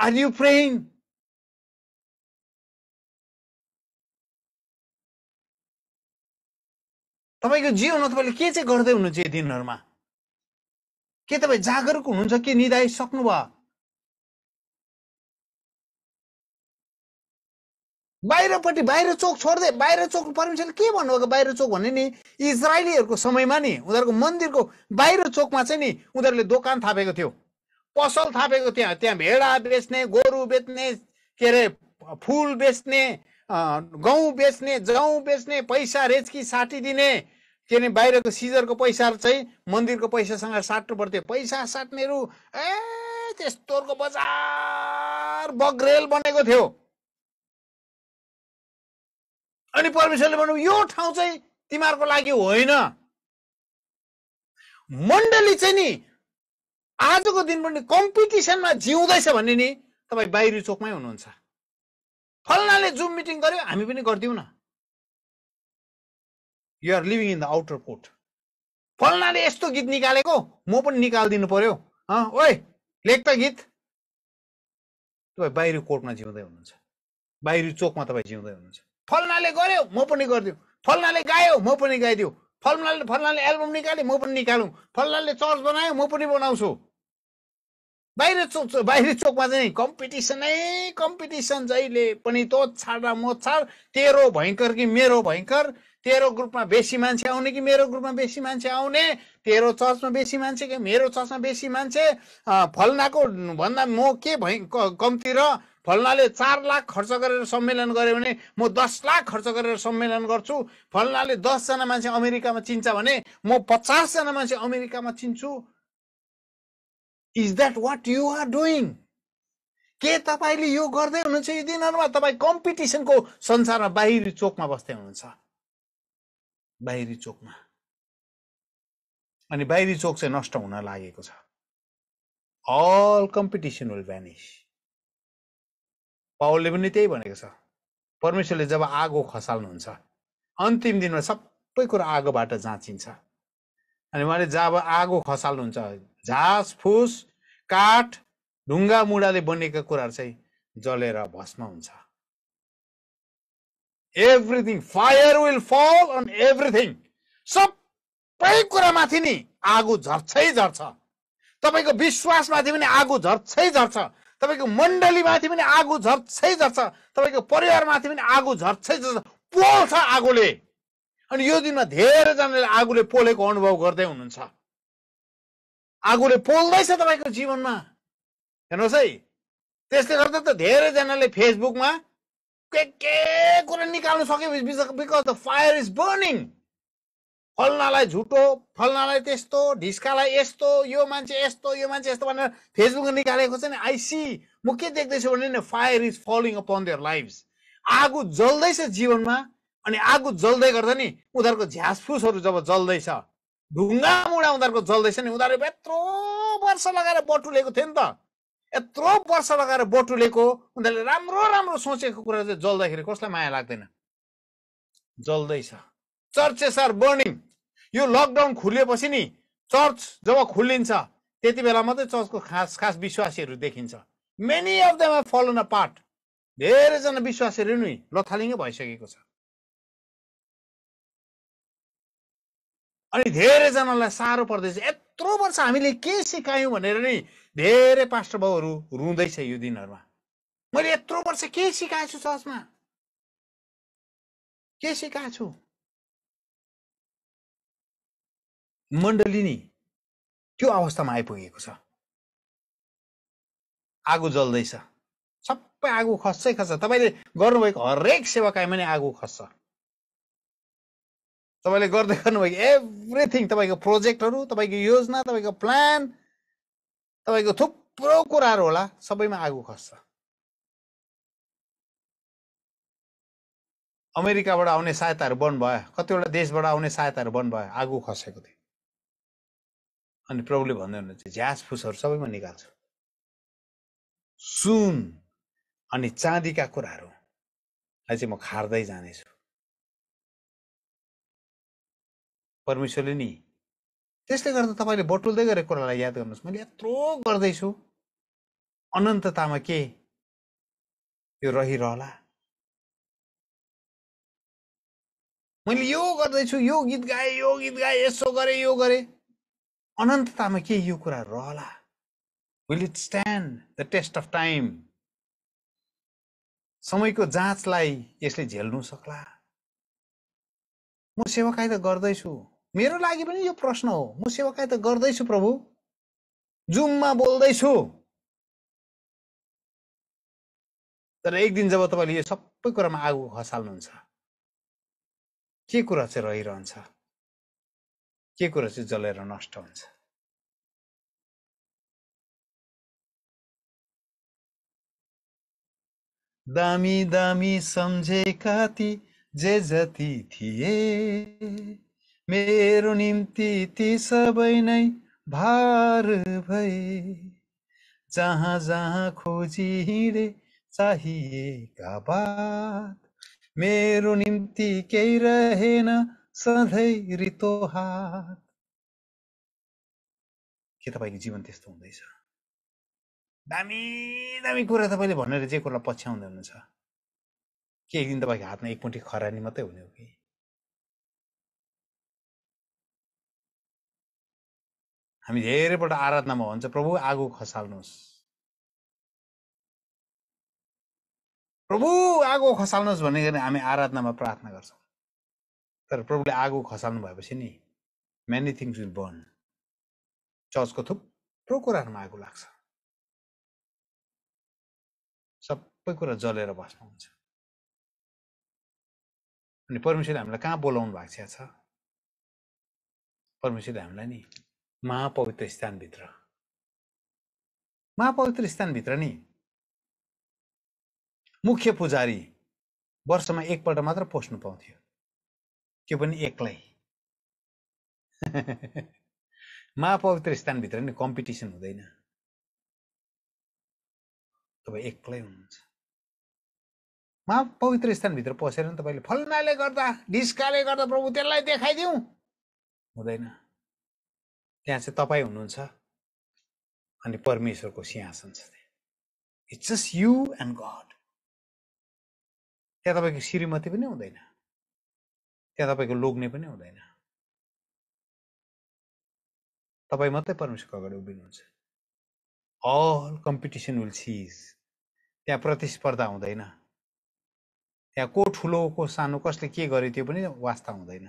आर यु प्रेइङ तपाईँको जीवनमा तपाईँले के चाहिँ गर्दै हुनुहुन्छ यो दिनहरूमा के तपाईँ जागरुक हुनुहुन्छ कि निधाइ सक्नुभयो बाहिरपट्टि बाहिर चोक छोड्दै बाहिर चोक परमेश्वरले के भन्नुभएको बाहिर चोक भने नि इजरायलीहरूको समयमा नि उनीहरूको मन्दिरको बाहिर चोकमा चाहिँ नि उनीहरूले दोकान थापेको थियो पसल थापेको त्यहाँ त्यहाँ भेडा बेच्ने गोरु बेच्ने के अरे फुल बेच्ने गहुँ बेच्ने जाउँ बेच्ने पैसा रेचकी साटिदिने के अरे बाहिरको सिजरको पैसा चाहिँ मन्दिरको पैसासँग साट्नु पर्थ्यो पैसा साट्नेहरू ए त्यस्तोहरूको बजार बग्रेल बनेको थियो अनि परमेश्वरले भन्नु यो ठाउँ चाहिँ तिमीहरूको लागि होइन मण्डली चाहिँ नि आजको दिन पनि कम्पिटिसनमा जिउँदैछ भने नि तपाईँ बाहिरी चोकमै हुनुहुन्छ फल्नाले जुम मिटिङ गर्यो हामी पनि गरिदिउँ न you're living in the outer court फल्नाले यस्तो गीत निकालेको म पनि निकालिदिनु पर्यो ओइ लेख त गीत तपाईँ बाहिरी कोर्टमा जिउँदै हुनुहुन्छ बाहिरी चोकमा तपाईँ जिउँदै हुनुहुन्छ फलनाले गर्यो म पनि गरिदिउँ फलनाले गायो म पनि गाइदिउँ फलनाले फलनाले एल्बम निकाल्यो म पनि निकालौँ फलनाले चर्च बनायो म पनि बनाउँछु बाहिर चोक बाहिर चोकमा चाहिँ कम्पिटिसनै कम्पिटिसन जहिले पनि तँ र म छाड तेरो भयङ्कर कि मेरो भयङ्कर तेरो ग्रुपमा बेसी मान्छे आउने कि मेरो ग्रुपमा बेसी मान्छे आउने तेरो चर्चमा बेसी मान्छे कि मेरो चर्चमा बेसी मान्छे फलनाको भन्दा म के भइ कम्ती र फल्नाले चार लाख खर्च गरेर सम्मेलन गऱ्यो भने म दस लाख खर्च गरेर सम्मेलन गर्छु फल्नाले दसजना मान्छे अमेरिकामा चिन्छ भने म पचासजना मान्छे अमेरिकामा चिन्छु is that what you are doing के तपाईँले यो गर्दै हुनुहुन्छ यी दिनहरूमा तपाईँ कम्पिटिसनको संसारमा बाहिरी चोकमा बस्दै हुनुहुन्छ बाहिरी चोकमा अनि बाहिरी चोक चाहिँ नष्ट हुन लागेको छ अल कम्पिटिसन विल भ्यानिस पावलले पनि त्यही भनेको छ परमेश्वरले जब आगो खसाल्नुहुन्छ अन्तिम दिनमा सबै कुरो आगोबाट जाँचिन्छ अनि उहाँले जब आगो खसाल्नुहुन्छ झाँस फुस काठ ढुङ्गा मुढाले बनेका कुराहरू चाहिँ जलेर भस्म हुन्छ everything fire will fall on everything सबै कुरामाथि नि आगो झर्छै झर्छ तपाईँको विश्वासमाथि पनि आगो झर्छै झर्छ तपाईँको मण्डलीमाथि पनि आगो झर्छै झर्छ तपाईँको परिवारमाथि पनि आगो झर्छै झर्छ पोल्छ आगोले अनि यो दिनमा धेरैजनाले आगोले पोलेको अनुभव गर्दै हुनुहुन्छ आगोले पोल्दैछ तपाईँको जीवनमा हेर्नुहोस् है त्यसले गर्दा त धेरैजनाले फेसबुकमा के के कुरा निकाल्नु सक्यो because the fire is burning फल्नालाई झुटो फल्नालाई त्यस्तो ढिस्कालाई यस्तो यो मान्छे यस्तो यो मान्छे यस्तो भनेर फेसबुकमा निकालेको छ नि आइसी म के देख्दैछु भने नि fire is falling upon their life आगो जल्दैछ जीवनमा अनि आगो जल्दै गर्दा नि उनीहरूको झ्यासफुसहरू जब जल्दैछ ढुङ्गा मुढा उनीहरूको जल्दैछ नि उनीहरू यत्रो वर्ष लगाएर बटुलेको थियो नि त यत्रो वर्ष लगाएर बटुलेको उनीहरूले राम्रो राम्रो सोचेको कुरा चाहिँ जल्दाखेरि कसलाई माया लाग्दैन जल्दैछ चर्चेस आर बर्निङ यो लकडाउन खुलेपछि नि चर्च जब खुल्लिन्छ त्यति बेला मात्रै चर्चको खास खास विश्वासीहरू देखिन्छ many of them are falling apart धेरैजना विश्वासीहरू नि लथालिङ्गै भइसकेको छ अनि धेरैजनालाई साह्रो पर्दैछ यत्रो वर्ष हामीले के सिकायौँ भनेर नि धेरै पास्टर बाउहरू रुँदैछ यो दिनहरूमा मैले यत्रो वर्ष के सिकाएछु चर्चमा के सिकाएछु मण्डली नि त्यो अवस्थामा आइपुगेको छ आगो जल्दैछ सबै आगो खस्छै खस्छ तपाईँले गर्नुभएको हरेक सेवाकायमा नै आगो खस्छ तपाईँले गर्दै गर्नुभएको एभ्रिथिङ तपाईँको प्रोजेक्टहरू तपाईँको योजना तपाईँको प्लान तपाईँको थुप्रो कुराहरू होला सबैमा आगो खस्छ अमेरिकाबाट आउने सहायताहरू बन्द भयो कतिवटा देशबाट आउने सहायताहरू बन्द भयो आगो खसेको थियो अनि प्रभुले भन्दै हुनुहुन्छ झ्यास फुसहरू म निकाल्छु सुन अनि चाँदीका कुराहरूलाई चाहिँ म खार्दै जानेछु परमेश्वरले नि त्यसले गर्दा तपाईँले बटुल्दै गरेको कुरालाई याद गर्नुहोस् मैले यत्रो गर्दैछु अनन्ततामा के यो रहिरहला मैले यो गर्दैछु यो गीत गाएँ यो गीत गाएँ यसो गरेँ यो गरेँ अनन्ततामा के यो कुरा रहला will it stand the test of time समयको जाँचलाई यसले झेल्नु सक्ला म सेवाकाय त गर्दैछु मेरो लागि पनि यो प्रश्न हो म सेवाकाय त गर्दैछु प्रभु जुममा बोल्दैछु तर एक दिन जब तपाईँले यो सबै कुरामा आगो खसाल्नुहुन्छ के कुरा चाहिँ रहिरहन्छ के कुरा चाहिँ जलेर नष्ट हुन्छ दामी दामी सम्झे ती जे जति थिए मेरो निम्ति ती सबै नै भार भए जहाँ जहाँ खोजी हिँडे चाहिएका बात मेरो निम्ति केही रहेन सधैँ रितो हात के तपाईँको जीवन त्यस्तो हुँदैछ दामी दामी कुरा तपाईँले भनेर जे कुरालाई पछ्याउँदै हुनुहुन्छ के एक दिन तपाईँको हातमा एकपट्टि खरानी मात्रै हुने हो कि हामी धेरैपल्ट आराधनामा भन्छ प्रभु आगो खसाल्नुहोस् प्रभु आगो खसाल्नुहोस् भन्ने गरी हामी आराधनामा प्रार्थना गर्छौँ तर प्रभुले आगो खसाल्नु भएपछि नि मेनी थिङ्स विल बर्न चर्चको थुप्रो कुराहरूमा आगो लाग्छ सबै कुरा जलेर हुन्छ अनि परमेश्वरले हामीलाई कहाँ बोलाउनु भएको छ परमेश्वरले हामीलाई नि महापवित्र स्थानभित्र महापवित्र स्थानभित्र नि मुख्य पुजारी वर्षमा एकपल्ट मात्र पस्नु पाउँथ्यो त्यो पनि एक्लै महापवित्र स्थानभित्र नि कम्पिटिसन हुँदैन तपाईँ एक्लै हुनुहुन्छ महापवित्र स्थानभित्र पसेर नि तपाईँले फल्नाले गर्दा ढिस्काले गर्दा प्रभु त्यसलाई देखाइदिउँ हुँदैन त्यहाँ चाहिँ तपाईँ हुनुहुन्छ अनि परमेश्वरको सिंहासन छ त्यहाँ it's just you and God त्यहाँ तपाईँको श्रीमती पनि हुँदैन त्यहाँ तपाईँको लोग्ने पनि हुँदैन तपाईँ मात्रै परमेश्वरको अगाडि उभिनुहुन्छ अल कम्पिटिसन विल सिज त्यहाँ प्रतिस्पर्धा हुँदैन त्यहाँ को ठुलो को सानो कसले के गरे त्यो पनि वास्ता हुँदैन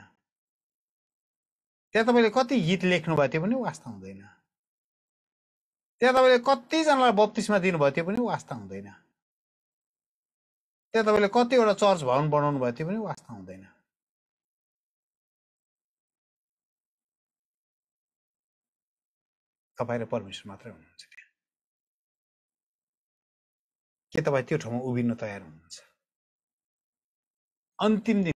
त्यहाँ तपाईँले कति गीत लेख्नुभयो त्यो पनि वास्ता हुँदैन त्यहाँ तपाईँले कतिजनालाई बत्तिसमा दिनुभयो त्यो पनि वास्ता हुँदैन त्यहाँ तपाईँले कतिवटा चर्च भवन बनाउनु भयो त्यो पनि वास्ता हुँदैन तपाईँ र परमेश्वर मात्रै हुनुहुन्छ त्यहाँ के तपाईँ त्यो ठाउँमा उभिन तयार हुनुहुन्छ अन्तिम दिन